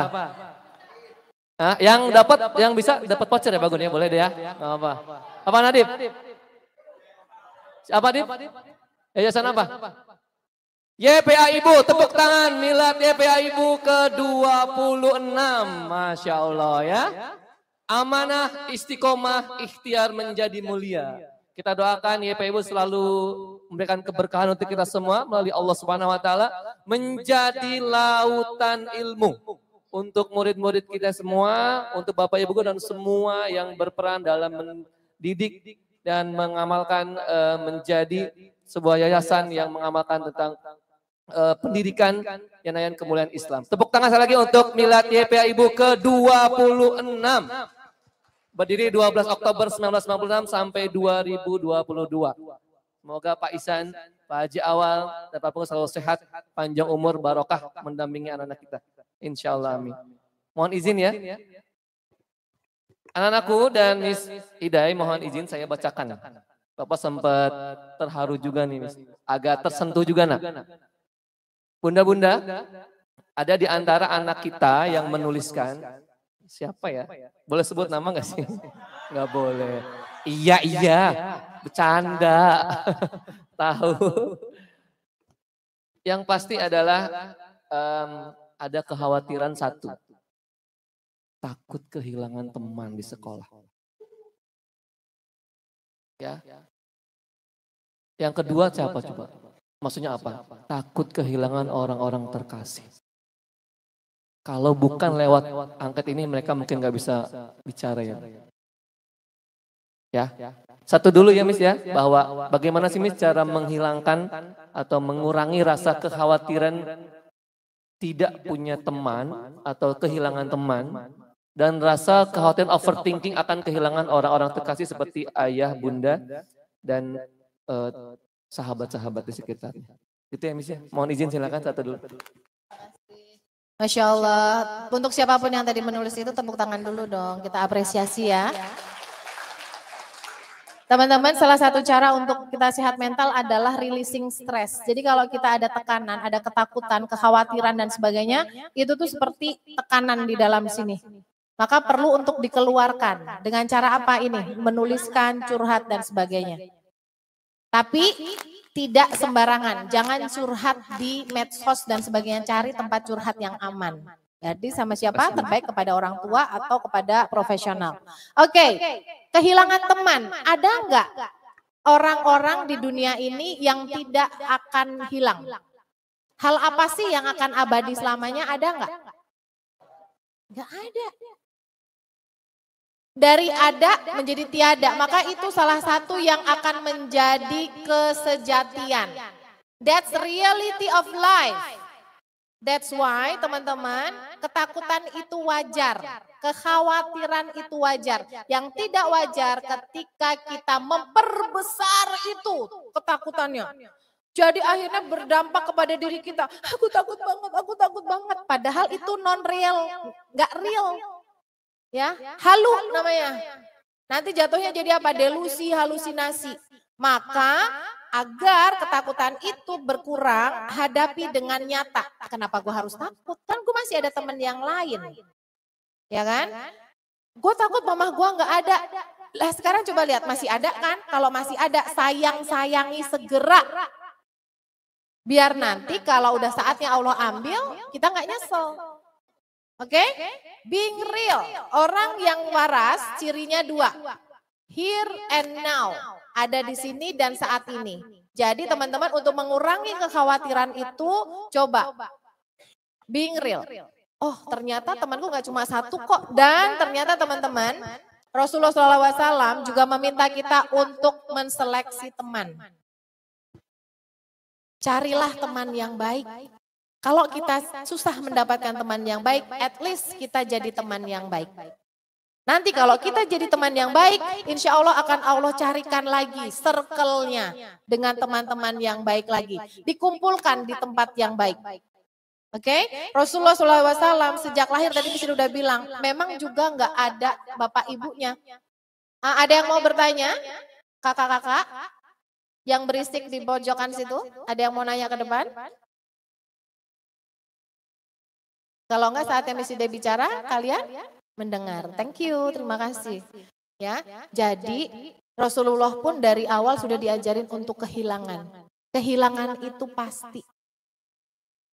[SPEAKER 3] Nah, yang dapat yang bisa dapat voucher ya bagus ya? ya boleh deh ya. Nggak apa? Apa Nadib? Apa Nadib? Apa Nadib? Yayasan apa? YPA Ibu, tepuk tangan milad YPA Ibu ke-26. Masya Allah ya. Amanah, istiqomah, ikhtiar menjadi mulia. Kita doakan YPA Ibu selalu memberikan keberkahan untuk kita semua melalui Allah Subhanahu wa taala menjadi lautan ilmu untuk murid-murid kita semua, untuk Bapak Ibu dan semua yang berperan dalam mendidik dan mengamalkan eh, menjadi sebuah yayasan yang mengamalkan tentang uh, pendidikan lain Kemuliaan Islam. Tepuk tangan sekali lagi untuk Milad YPA Ibu ke-26. Berdiri 12 Oktober 1996 sampai 2022. Semoga Pak Isan, Pak Haji Awal, dan Pak Pengurus selalu sehat, panjang umur, barokah, mendampingi anak-anak kita. Insya Allah. Amin. Mohon izin ya. Anak-anakku dan Miss Idai, mohon izin saya bacakan. Bapak sempat terharu juga nih, Miss. Agak tersentuh juga, nak. Bunda-bunda, ada di antara anak kita yang menuliskan, ya? siapa ya? Boleh sebut nama gak sih? Gak *laughs* boleh. Iya, iya, iya. iya. bercanda. *laughs* Tahu. Yang pasti adalah um, ada kekhawatiran satu. Takut kehilangan teman di sekolah. Ya. ya. Yang kedua siapa coba?
[SPEAKER 4] Maksudnya apa?
[SPEAKER 3] Takut kehilangan orang-orang terkasih. Kalau bukan lewat angket ini mereka mungkin nggak bisa bicara ya. Ya. ya. ya, satu dulu ya Miss ya, ya bahwa bagaimana sih Miss cara menghilangkan atau mengurangi rasa kekhawatiran tidak punya teman atau kehilangan teman dan rasa kekhawatiran overthinking akan kehilangan orang-orang terkasih seperti ayah, bunda dan eh, eh, sahabat-sahabat di sekitarnya. Ya. Itu ya Miss Mohon izin silakan satu dulu.
[SPEAKER 1] Masya Allah. Untuk siapapun yang tadi menulis itu tepuk tangan dulu dong. Kita apresiasi ya. Teman-teman, salah satu cara untuk kita sehat mental adalah releasing stress. Jadi kalau kita ada tekanan, ada ketakutan, kekhawatiran dan sebagainya, itu tuh seperti tekanan di dalam sini. Maka perlu untuk dikeluarkan. Dengan cara apa ini? Menuliskan, curhat dan sebagainya. Tapi tidak sembarangan, jangan curhat di medsos dan sebagainya, cari tempat curhat yang aman. Jadi sama siapa terbaik kepada orang tua atau kepada profesional. Oke, kehilangan teman, ada enggak? orang-orang di dunia ini yang tidak akan hilang? Hal apa sih yang akan abadi selamanya, ada enggak? Enggak ada dari ada menjadi tiada, maka itu salah satu yang akan menjadi kesejatian. That's reality of life. That's why teman-teman, ketakutan itu wajar, kekhawatiran itu wajar. Yang tidak wajar ketika kita memperbesar itu ketakutannya. Jadi akhirnya berdampak kepada diri kita. Aku takut banget, aku takut banget. Padahal itu non real, gak real Ya? ya, halu namanya. Nanti jatuhnya jadi apa? Delusi, halusinasi. Maka agar ketakutan itu berkurang, hadapi dengan nyata. Kenapa gue harus takut? Kan gue masih ada temen yang lain. Ya kan? Gue takut mamah gue nggak ada. Lah sekarang coba lihat, masih ada kan? Kalau masih ada, sayang-sayangi segera. Biar nanti kalau udah saatnya Allah ambil, kita nggak nyesel. Oke? Okay? Being real, orang yang waras cirinya dua. Here and now, ada di sini dan saat ini. Jadi teman-teman untuk mengurangi kekhawatiran itu, coba being real. Oh ternyata temanku nggak cuma satu kok. Dan ternyata teman-teman, Rasulullah SAW juga meminta kita untuk menseleksi teman. Carilah teman yang baik. Kalau kita susah mendapatkan teman yang baik, at least kita jadi teman yang baik. Nanti kalau kita jadi teman yang baik, insya Allah akan Allah carikan lagi circle-nya dengan teman-teman yang baik lagi. Dikumpulkan di tempat yang baik. Oke, okay? Rasulullah SAW sejak lahir tadi bisa sudah bilang, memang juga nggak ada bapak ibunya. Ah, ada yang mau bertanya? Kakak-kakak yang berisik di pojokan situ, ada yang mau nanya ke depan? Kalau enggak saat yang sudah bicara, kalian mendengar. Thank you, terima kasih. Ya, ya jadi Rasulullah pun dari awal sudah diajarin untuk kehilangan. Kehilangan itu pasti.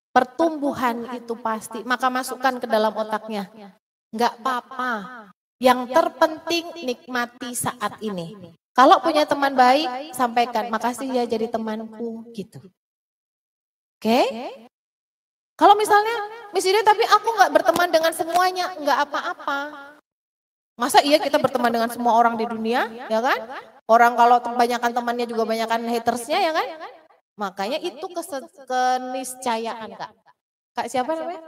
[SPEAKER 1] Pertumbuhan itu pasti. Maka masukkan ke dalam otaknya. Enggak apa-apa. Yang terpenting nikmati saat ini. Kalau punya teman baik, sampaikan. Makasih ya, ya jadi temanku gitu. gitu. Oke? Okay? Kalau misalnya misalnya tapi aku nggak berteman dengan semuanya, nggak apa-apa. Masa iya kita berteman dengan semua orang di dunia, ya kan? Orang kalau kebanyakan temannya juga banyakan hatersnya, ya kan? Makanya itu keniscayaan, Kak. Kak siapa namanya?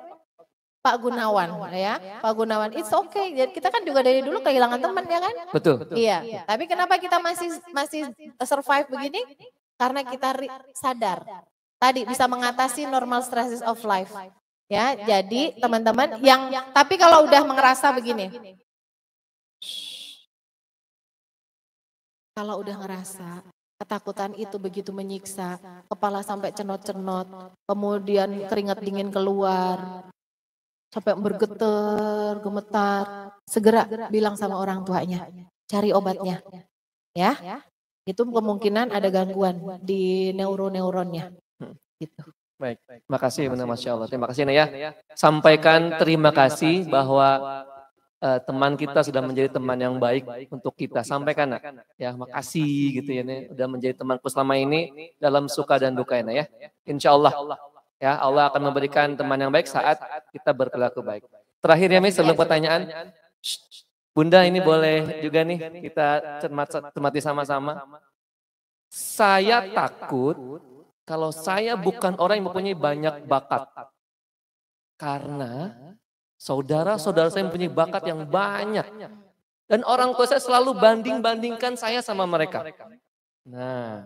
[SPEAKER 1] Pak Gunawan, ya. Pak Gunawan, it's okay. Jadi kita kan juga dari dulu kehilangan teman, ya kan?
[SPEAKER 3] Betul. Iya.
[SPEAKER 1] Tapi kenapa kita masih masih survive begini? Karena kita sadar tadi bisa mengatasi normal stresses of life. Ya, ya jadi teman-teman yang, yang tapi kalau udah merasa begini. begini. Kalau udah ngerasa ketakutan itu begitu menyiksa, kepala sampai cenot-cenot, kemudian keringat dingin keluar, sampai bergetar, gemetar, segera bilang sama orang tuanya, cari obatnya. Ya. ya? Itu kemungkinan ada gangguan di neuron neuronnya
[SPEAKER 3] Gitu. Baik, baik. Makasih benar Masya Allah. Terima kasih naya ya. Sampaikan terima kasih bahwa uh, teman kita sudah menjadi teman yang baik untuk kita. Sampaikan nak. Ya, makasih gitu ya. Ini udah menjadi temanku selama ini dalam suka dan duka ya, ya. Insya Allah. Ya, ya, Allah akan memberikan teman yang baik saat kita berperilaku baik. Terakhir ya, Miss, ya, sebelum pertanyaan. Bunda ini boleh juga nih kita cermati sama-sama. Saya takut kalau saya bukan orang yang mempunyai banyak bakat. Karena saudara-saudara saya mempunyai bakat yang banyak. Dan orang tua saya selalu banding-bandingkan saya sama mereka. Nah, nah,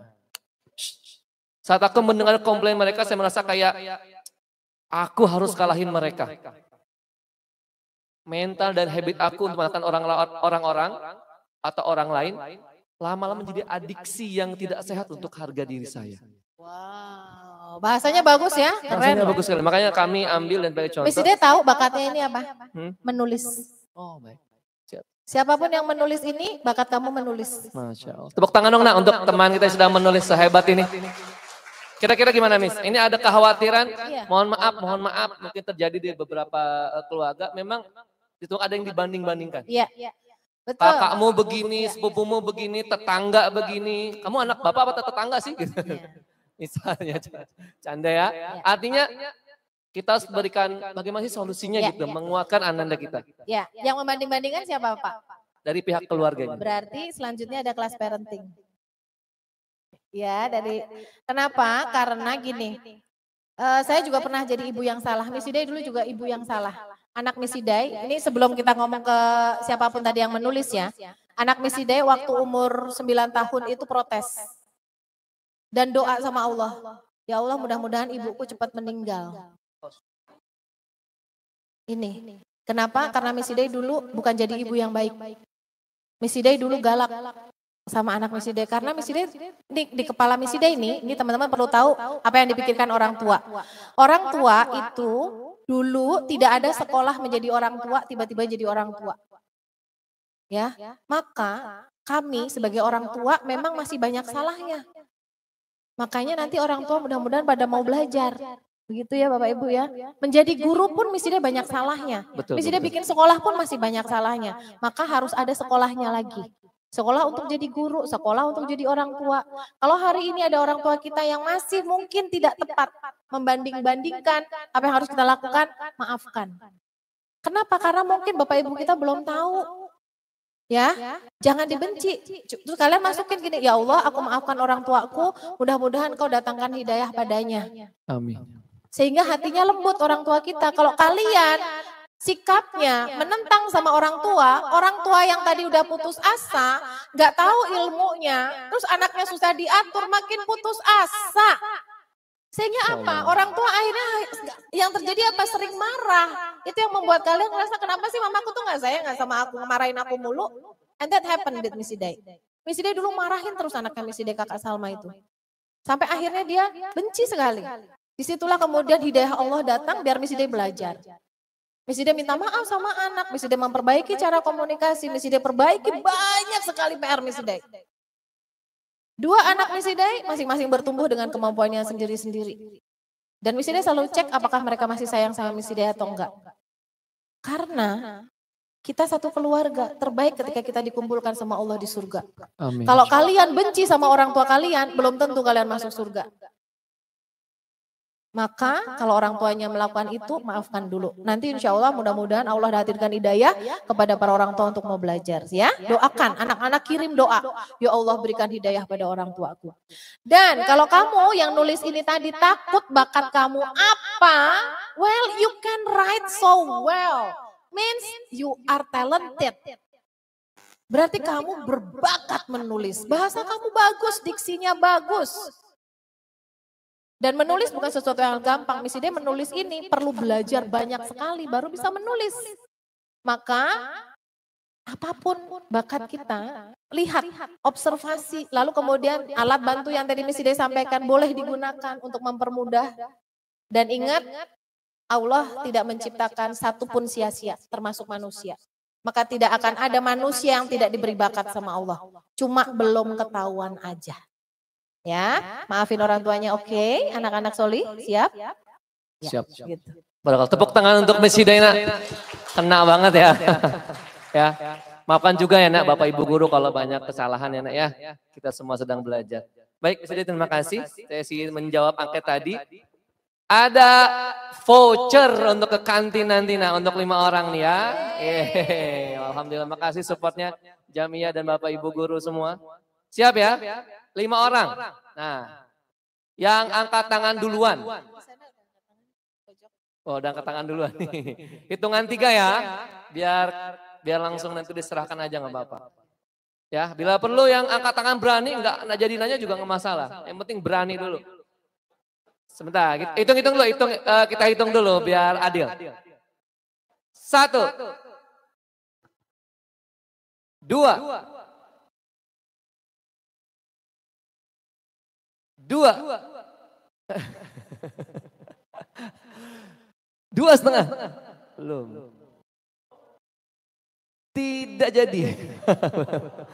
[SPEAKER 3] saat aku mendengar komplain mereka, saya merasa kayak aku harus kalahin mereka. Mental dan habit aku untuk melakukan orang-orang atau orang lain lama-lama menjadi adiksi yang tidak sehat untuk harga diri saya.
[SPEAKER 1] Wow, bahasanya bagus ya. ya. Keren.
[SPEAKER 3] bagus sekali. Makanya kami ambil dan pakai contoh. Presiden
[SPEAKER 1] tahu bakatnya ini apa? Hmm? Menulis. Oh, baik. Siapapun yang menulis ini, bakat kamu menulis.
[SPEAKER 3] Masya Allah. Tepuk tangan dong nak untuk teman kita yang sedang menulis sehebat ini. Kira-kira gimana Miss? Ini ada kekhawatiran, iya. mohon maaf, mohon maaf, mungkin terjadi di beberapa eh, keluarga. Memang itu ada yang dibanding-bandingkan. Iya.
[SPEAKER 4] iya. Betul. Kakakmu
[SPEAKER 3] begini, sepupumu begini, tetangga begini. Kamu anak bapak atau tetangga sih? Iya misalnya *laughs* canda ya. ya. Artinya kita harus berikan bagaimana sih solusinya ya, gitu, ya. menguatkan ananda kita.
[SPEAKER 1] Ya, yang membanding-bandingkan siapa Pak?
[SPEAKER 3] Dari pihak keluarganya.
[SPEAKER 1] Berarti selanjutnya ada kelas parenting. Ya, dari kenapa? Karena gini. Uh, saya eh, juga pernah jadi ibu yang salah. Day dulu juga ibu yang salah. Anak Day, ini sebelum kita ngomong ke siapapun tadi yang menulis ya. Anak Day waktu umur 9 tahun itu protes dan doa sama ya Allah. Ya Allah mudah-mudahan ibuku cepat meninggal. Ini. Kenapa? Karena Miss Day dulu bukan jadi ibu yang baik. Miss Day dulu galak sama anak Miss Day. Karena Miss Day di, di kepala Miss Day ini, ini teman-teman perlu tahu apa yang dipikirkan orang tua. Orang tua itu dulu tidak ada sekolah menjadi orang tua, tiba-tiba jadi orang tua. Ya, ya maka kami sebagai orang tua memang masih banyak salahnya. Makanya nanti orang tua mudah-mudahan pada mau belajar. Begitu ya, ya, ya Bapak Ibu ya. Menjadi guru pun misalnya banyak salahnya. misalnya bikin sekolah pun masih banyak salahnya. Maka harus ada sekolahnya lagi. Sekolah untuk jadi guru, sekolah untuk jadi orang tua. Kalau hari ini ada orang tua kita yang masih mungkin tidak tepat membanding-bandingkan apa yang harus kita lakukan, maafkan. Kenapa? Karena mungkin Bapak Ibu kita belum tahu Ya, ya, jangan dibenci. Terus kalian masukin gini, ya Allah, aku maafkan orang tuaku, mudah-mudahan kau datangkan hidayah padanya. Amin. Sehingga hatinya lembut orang tua kita. Kalau kalian sikapnya menentang sama orang tua, orang tua yang tadi udah putus asa, nggak tahu ilmunya, terus anaknya susah diatur, makin putus asa. Sehingga apa? Orang tua akhirnya yang terjadi apa? Sering marah. Itu yang membuat kalian ngerasa kenapa sih mamaku tuh gak sayang sama aku, marahin aku mulu. And that happened with Missy Day. Missy Day dulu marahin terus anaknya Missy Day kakak Salma itu. Sampai akhirnya dia benci sekali. Disitulah kemudian hidayah Allah datang biar Missy Day belajar. Missy Day minta maaf sama anak, Missy Day memperbaiki cara komunikasi, Missy Day perbaiki banyak sekali PR Missy Day Dua anak misidai masing-masing bertumbuh dengan kemampuannya sendiri-sendiri. Dan misidai selalu cek apakah mereka masih sayang sama misidai atau enggak. Karena kita satu keluarga terbaik ketika kita dikumpulkan sama Allah di surga. Amin. Kalau kalian benci sama orang tua kalian, belum tentu kalian masuk surga. Maka kalau orang tuanya melakukan itu, maafkan dulu. Nanti insya Allah mudah-mudahan Allah hadirkan hidayah kepada para orang tua untuk mau belajar. ya. Doakan, anak-anak kirim doa. Ya Allah ya berikan hidayah pada orang tuaku. Dan kalau kamu yang nulis ini tadi takut bakat kamu apa, well you can write so well. Means you are talented. Berarti kamu berbakat menulis. Bahasa kamu bagus, diksinya bagus. Dan menulis bukan sesuatu yang gampang. Misi dia menulis ini perlu belajar banyak sekali baru bisa menulis. Maka apapun bakat kita, lihat, observasi. Lalu kemudian alat bantu yang tadi Misi dia sampaikan boleh digunakan untuk mempermudah. Dan ingat, Allah tidak menciptakan satupun sia-sia, termasuk manusia. Maka tidak akan ada manusia yang tidak diberi bakat sama Allah. Cuma belum ketahuan aja. Ya, ya, maafin orang tuanya oke, okay. anak-anak soli, siap? Ya, siap. Gitu.
[SPEAKER 3] Barakal. Tepuk tangan untuk Messi Daina. Kena banget ya. *laughs* ya. Maafkan juga ya nak ya, Bapak Ibu Guru kalau banyak kesalahan ya nak ya. ya. Kita semua sedang belajar. Baik, Messi terima kasih. Saya sih menjawab angket tadi. Ada voucher untuk ke kantin nanti nah untuk lima orang nih ya. Yeay. Alhamdulillah, makasih supportnya Jamia dan Bapak Ibu Guru semua. Siap ya? Lima orang. Nah, nah, yang angkat tangan duluan. Oh, udah angkat tangan duluan Hitungan tiga ya, biar biar langsung nanti diserahkan aja nggak apa-apa. Ya, ya bila perlu yang angkat tangan berani nggak jadi nanya juga nggak masalah. Yang penting berani dulu. Sebentar, hitung-hitung nah, dulu, hitung uh, kita nah, hitung dulu biar adil.
[SPEAKER 4] Satu, dua, Dua. Dua,
[SPEAKER 3] Dua setengah. Belum. Tidak jadi.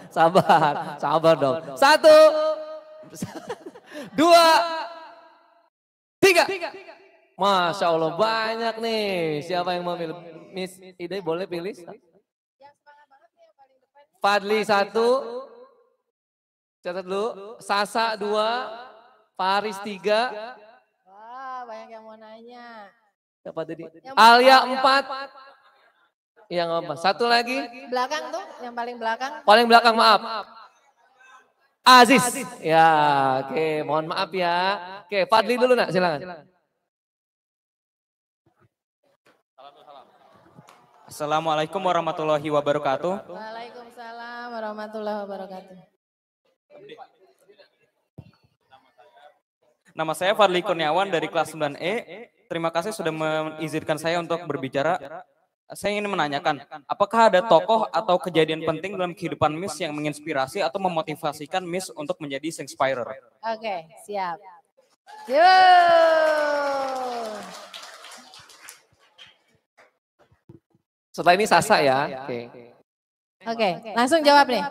[SPEAKER 3] sabar, sabar dong. Satu. Dua. Tiga. Masya Allah banyak nih. Siapa yang mau pilih? Miss Ide boleh pilih? Fadli satu. Catat dulu. Sasa dua.
[SPEAKER 1] Paris 3. Wah, banyak yang mau nanya.
[SPEAKER 3] Siapa tadi? Alia
[SPEAKER 1] 4.
[SPEAKER 3] Yang apa? Satu lagi.
[SPEAKER 1] Belakang tuh, yang paling belakang. Paling belakang, maaf.
[SPEAKER 3] Aziz. Aziz. Ya, oke, okay. mohon maaf ya. Oke, okay, Fadli dulu nak, silakan. Assalamualaikum warahmatullahi wabarakatuh.
[SPEAKER 1] Waalaikumsalam warahmatullahi wabarakatuh.
[SPEAKER 3] Nama saya Farli Kurniawan dari kelas 9E. E. Terima kasih sudah mengizinkan saya untuk berbicara. Saya ingin menanyakan, apakah ada tokoh atau kejadian penting dalam kehidupan Miss yang menginspirasi atau memotivasikan Miss untuk menjadi Singspirer?
[SPEAKER 2] Oke, siap. Yo.
[SPEAKER 3] Setelah ini Sasa ya. ya. Oke.
[SPEAKER 4] Oke, langsung jawab nih.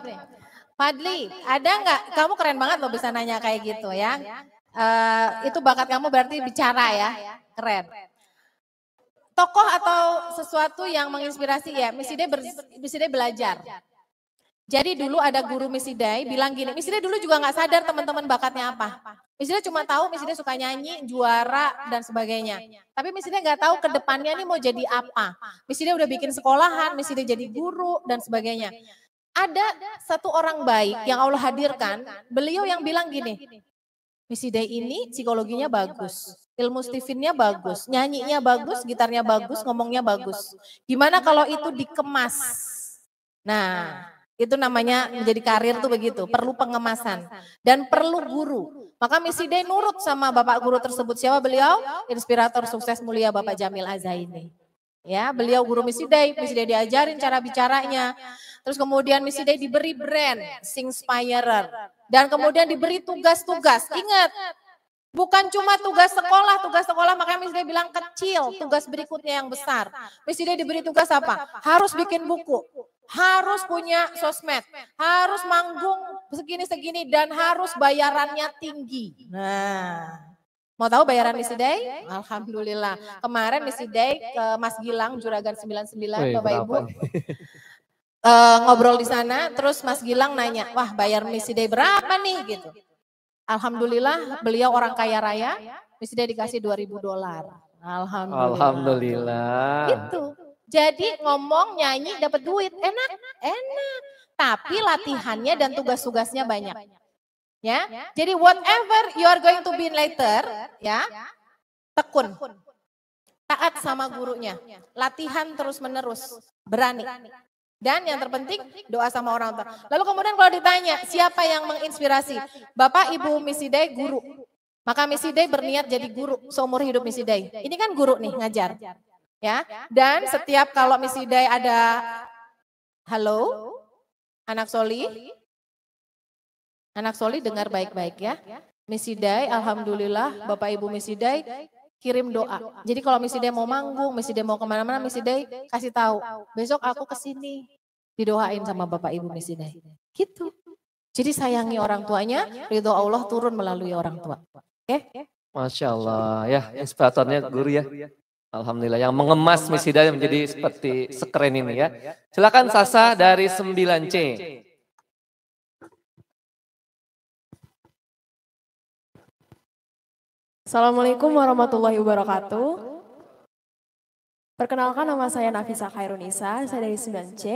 [SPEAKER 1] Padli. ada nggak? Kamu keren banget loh bisa nanya kayak gitu ya. Eh, itu bakat kamu berarti bicara ya, keren. Tokoh atau sesuatu yang menginspirasi ya, Miss Day, ber, Miss belajar. Jadi dulu ada guru Miss Day bilang gini, Miss Day dulu juga nggak sadar teman-teman bakatnya apa. Miss Day cuma tahu Miss Day suka nyanyi, juara dan sebagainya. Tapi Miss Day nggak tahu ke depannya nih mau jadi apa. Miss Day udah bikin sekolahan, Miss Day jadi guru dan sebagainya. Ada satu orang baik yang Allah hadirkan, beliau yang bilang gini, Missy Day ini psikologinya bagus, ilmu Stevennya bagus, nyanyinya bagus, gitarnya bagus, ngomongnya bagus. Gimana kalau itu dikemas? Nah, nah itu namanya menjadi karir tuh begitu, perlu pengemasan dan perlu guru. Maka Missy Day nurut sama bapak guru tersebut. Siapa beliau? Inspirator sukses mulia Bapak Jamil Azaini. Ya, ya, beliau guru Missy Day, Missy Day diajarin cara bicaranya. Terus kemudian Missy Day diberi brand, Singspirer dan kemudian diberi tugas-tugas. Ingat, bukan cuma tugas sekolah, tugas sekolah makanya Miss Day bilang kecil, tugas berikutnya yang besar. Miss Day diberi tugas apa? Harus bikin buku, harus punya sosmed, harus manggung segini-segini dan harus bayarannya tinggi. Nah,
[SPEAKER 2] nah,
[SPEAKER 1] Mau tahu bayaran Miss Day? Alhamdulillah. Kemarin Miss Day ke Mas Gilang Juragan 99 Bapak Ibu. *laughs* uh, ngobrol di sana, terus Mas Gilang nanya, wah bayar misi Day berapa nih gitu. Alhamdulillah beliau orang kaya raya, misi Day dikasih 2000 dolar. Alhamdulillah.
[SPEAKER 3] Alhamdulillah. Itu.
[SPEAKER 1] Jadi ngomong, nyanyi, dapat duit, enak, enak. Tapi latihannya dan tugas-tugasnya banyak. Ya, jadi whatever you are going to be later, ya, tekun, taat sama gurunya, latihan terus menerus, berani. Dan yang terpenting doa sama orang tua. Lalu kemudian kalau ditanya siapa yang menginspirasi? Bapak Ibu Misidai guru. Maka Misidai berniat jadi guru seumur hidup Misidai. Ini kan guru nih ngajar. Ya. ya? Dan setiap kalau Misidai ada halo anak soli anak soli dengar baik-baik ya. ya. Misidai alhamdulillah Bapak Ibu Misidai kirim doa. Jadi kalau misi dia mau manggung, misi dia mau kemana-mana, misi dia kasih tahu. Besok aku kesini, didoain sama Bapak Ibu misi dia. Gitu. Jadi sayangi orang tuanya, ridho Allah turun melalui orang tua. Oke? Okay?
[SPEAKER 3] Masya Allah, ya, ya, ya inspiratornya guru ya. Alhamdulillah, yang mengemas misi dia menjadi seperti sekeren ini ya. ya. Silakan Sasa dari 9C.
[SPEAKER 1] Assalamualaikum warahmatullahi wabarakatuh. Perkenalkan nama saya Nafisa Khairunisa. saya dari 9C. Uh,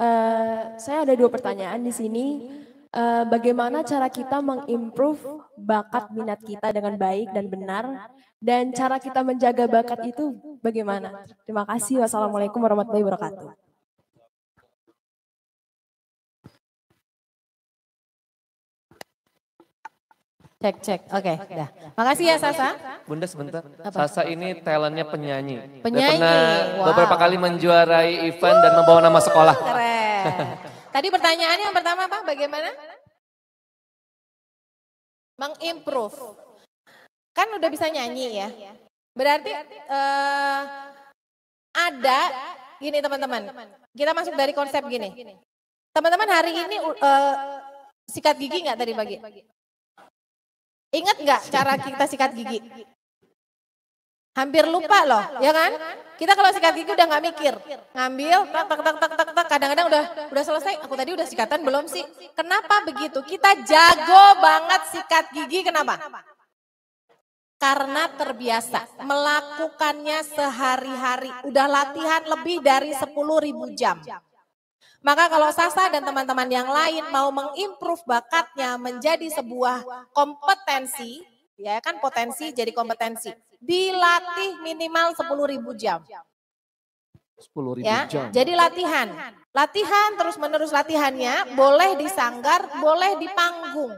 [SPEAKER 1] eh, saya ada dua pertanyaan di sini. Uh, bagaimana cara kita mengimprove bakat minat kita dengan baik dan benar? Dan cara kita menjaga bakat itu bagaimana? Terima kasih. Wassalamualaikum warahmatullahi wabarakatuh.
[SPEAKER 4] Cek cek, oke, okay, okay, dah. Ya, Makasih ya
[SPEAKER 3] Sasa. Bunda sebentar. Apa? Sasa ini talentnya penyanyi. Penyanyi. Dia pernah wow. beberapa kali menjuarai event dan membawa nama sekolah.
[SPEAKER 1] Keren. *laughs* Tadi pertanyaannya yang pertama apa? Bagaimana? Mengimprove. Kan udah bisa nyanyi ya. Berarti uh, ada gini teman-teman. Kita masuk dari konsep gini. Teman-teman hari ini uh, sikat gigi nggak tadi pagi? Ingat nggak cara kita sikat gigi? Hampir lupa loh, ya kan? Kita kalau sikat gigi udah nggak mikir, ngambil, tak tak tak tak tak tak. Kadang-kadang udah udah selesai. Aku tadi udah sikatan belum sih? Kenapa begitu? Kita jago banget sikat gigi. Kenapa? Karena terbiasa melakukannya sehari-hari. Udah latihan lebih dari sepuluh ribu jam. Maka kalau Sasa dan teman-teman yang lain mau mengimprove bakatnya menjadi sebuah kompetensi, ya kan potensi jadi kompetensi. Dilatih minimal 10.000 jam.
[SPEAKER 4] 10.000 ya, jam. Jadi
[SPEAKER 1] latihan. Latihan terus-menerus latihannya, boleh di sanggar, boleh di panggung.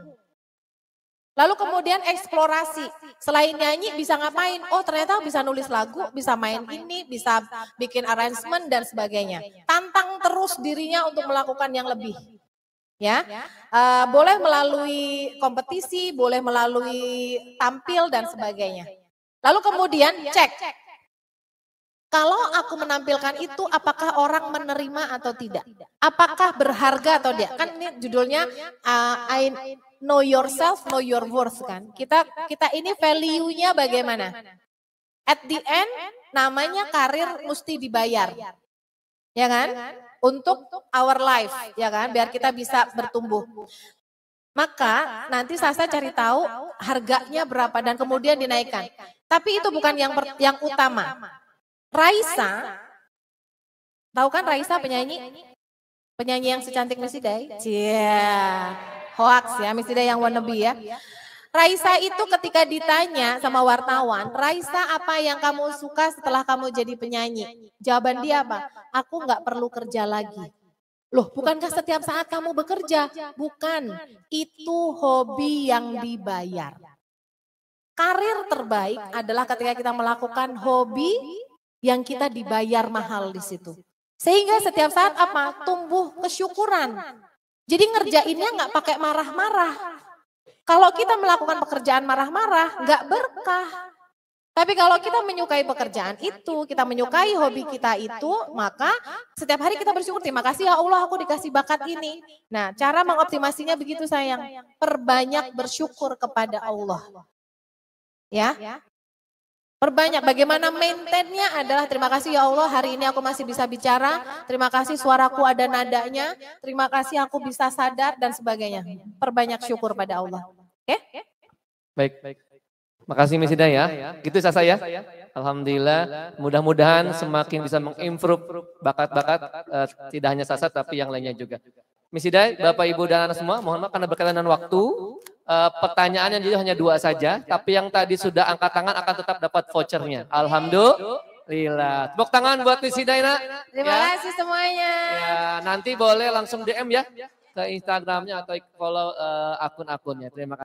[SPEAKER 1] Lalu kemudian eksplorasi. Selain nyanyi bisa ngapain? Oh ternyata bisa nulis lagu, bisa main ini, bisa bikin arrangement dan sebagainya. Tantang terus dirinya untuk melakukan yang lebih. Ya, uh, boleh melalui kompetisi, boleh melalui tampil dan sebagainya. Lalu kemudian cek. Kalau aku menampilkan itu, apakah orang menerima atau tidak? Apakah berharga atau tidak? Kan, kan ini judulnya uh, uh, I know yourself, know your worth kan. Kita kita ini value-nya bagaimana? At the end namanya karir mesti dibayar. Ya kan? Ya kan? Untuk our life, ya kan? Ya Biar kan? kita bisa bertumbuh. Maka nanti Sasa cari tahu harganya berapa dan kemudian dinaikkan. Tapi itu bukan yang yang utama. Raisa, tahu kan Raisa penyanyi? Penyanyi yang secantik Miss Day? Iya. Hoax ya, Miss ya, Day yang wannabe ya. ya. Raisa itu ketika ditanya sama wartawan, Raisa apa yang kamu suka setelah kamu jadi penyanyi? Jawaban dia apa? Aku nggak perlu kerja lagi. Loh, bukankah setiap saat kamu bekerja? Bukan, itu hobi yang dibayar. Karir terbaik adalah ketika kita melakukan hobi yang kita dibayar mahal di situ. Sehingga setiap saat apa? Tumbuh kesyukuran. Jadi ngerjainnya nggak pakai marah-marah. Kalau kita melakukan pekerjaan marah-marah, nggak berkah. Tapi kalau kita menyukai pekerjaan itu, kita menyukai hobi kita itu, maka setiap hari kita bersyukur, terima kasih ya Allah aku ya dikasih bakat nah, ini. Nah, cara mengoptimasinya begitu sayang, perbanyak bersyukur kepada Allah. Ya, ya? Perbanyak bagaimana maintainnya adalah terima kasih ya Allah hari ini aku masih bisa bicara, terima kasih suaraku ada nadanya, terima kasih aku bisa sadar dan sebagainya. Perbanyak syukur pada Allah. Oke? Okay?
[SPEAKER 3] Baik, baik. Makasih Miss Ya. Gitu saya ya Alhamdulillah, mudah-mudahan semakin bisa mengimprove bakat-bakat uh, tidak hanya sasat tapi yang lainnya juga. Miss Bapak Ibu dan anak semua, mohon maaf karena berkaitan dengan waktu, Eh, pertanyaannya jadi hanya dua saja, tapi yang tadi sudah angkat tangan akan tetap dapat vouchernya. Alhamdulillah. Tepuk tangan buat Nisi Daina.
[SPEAKER 4] Terima ya. kasih semuanya.
[SPEAKER 3] Ya, nanti boleh langsung DM ya ke Instagramnya atau follow uh, akun-akunnya. Terima kasih.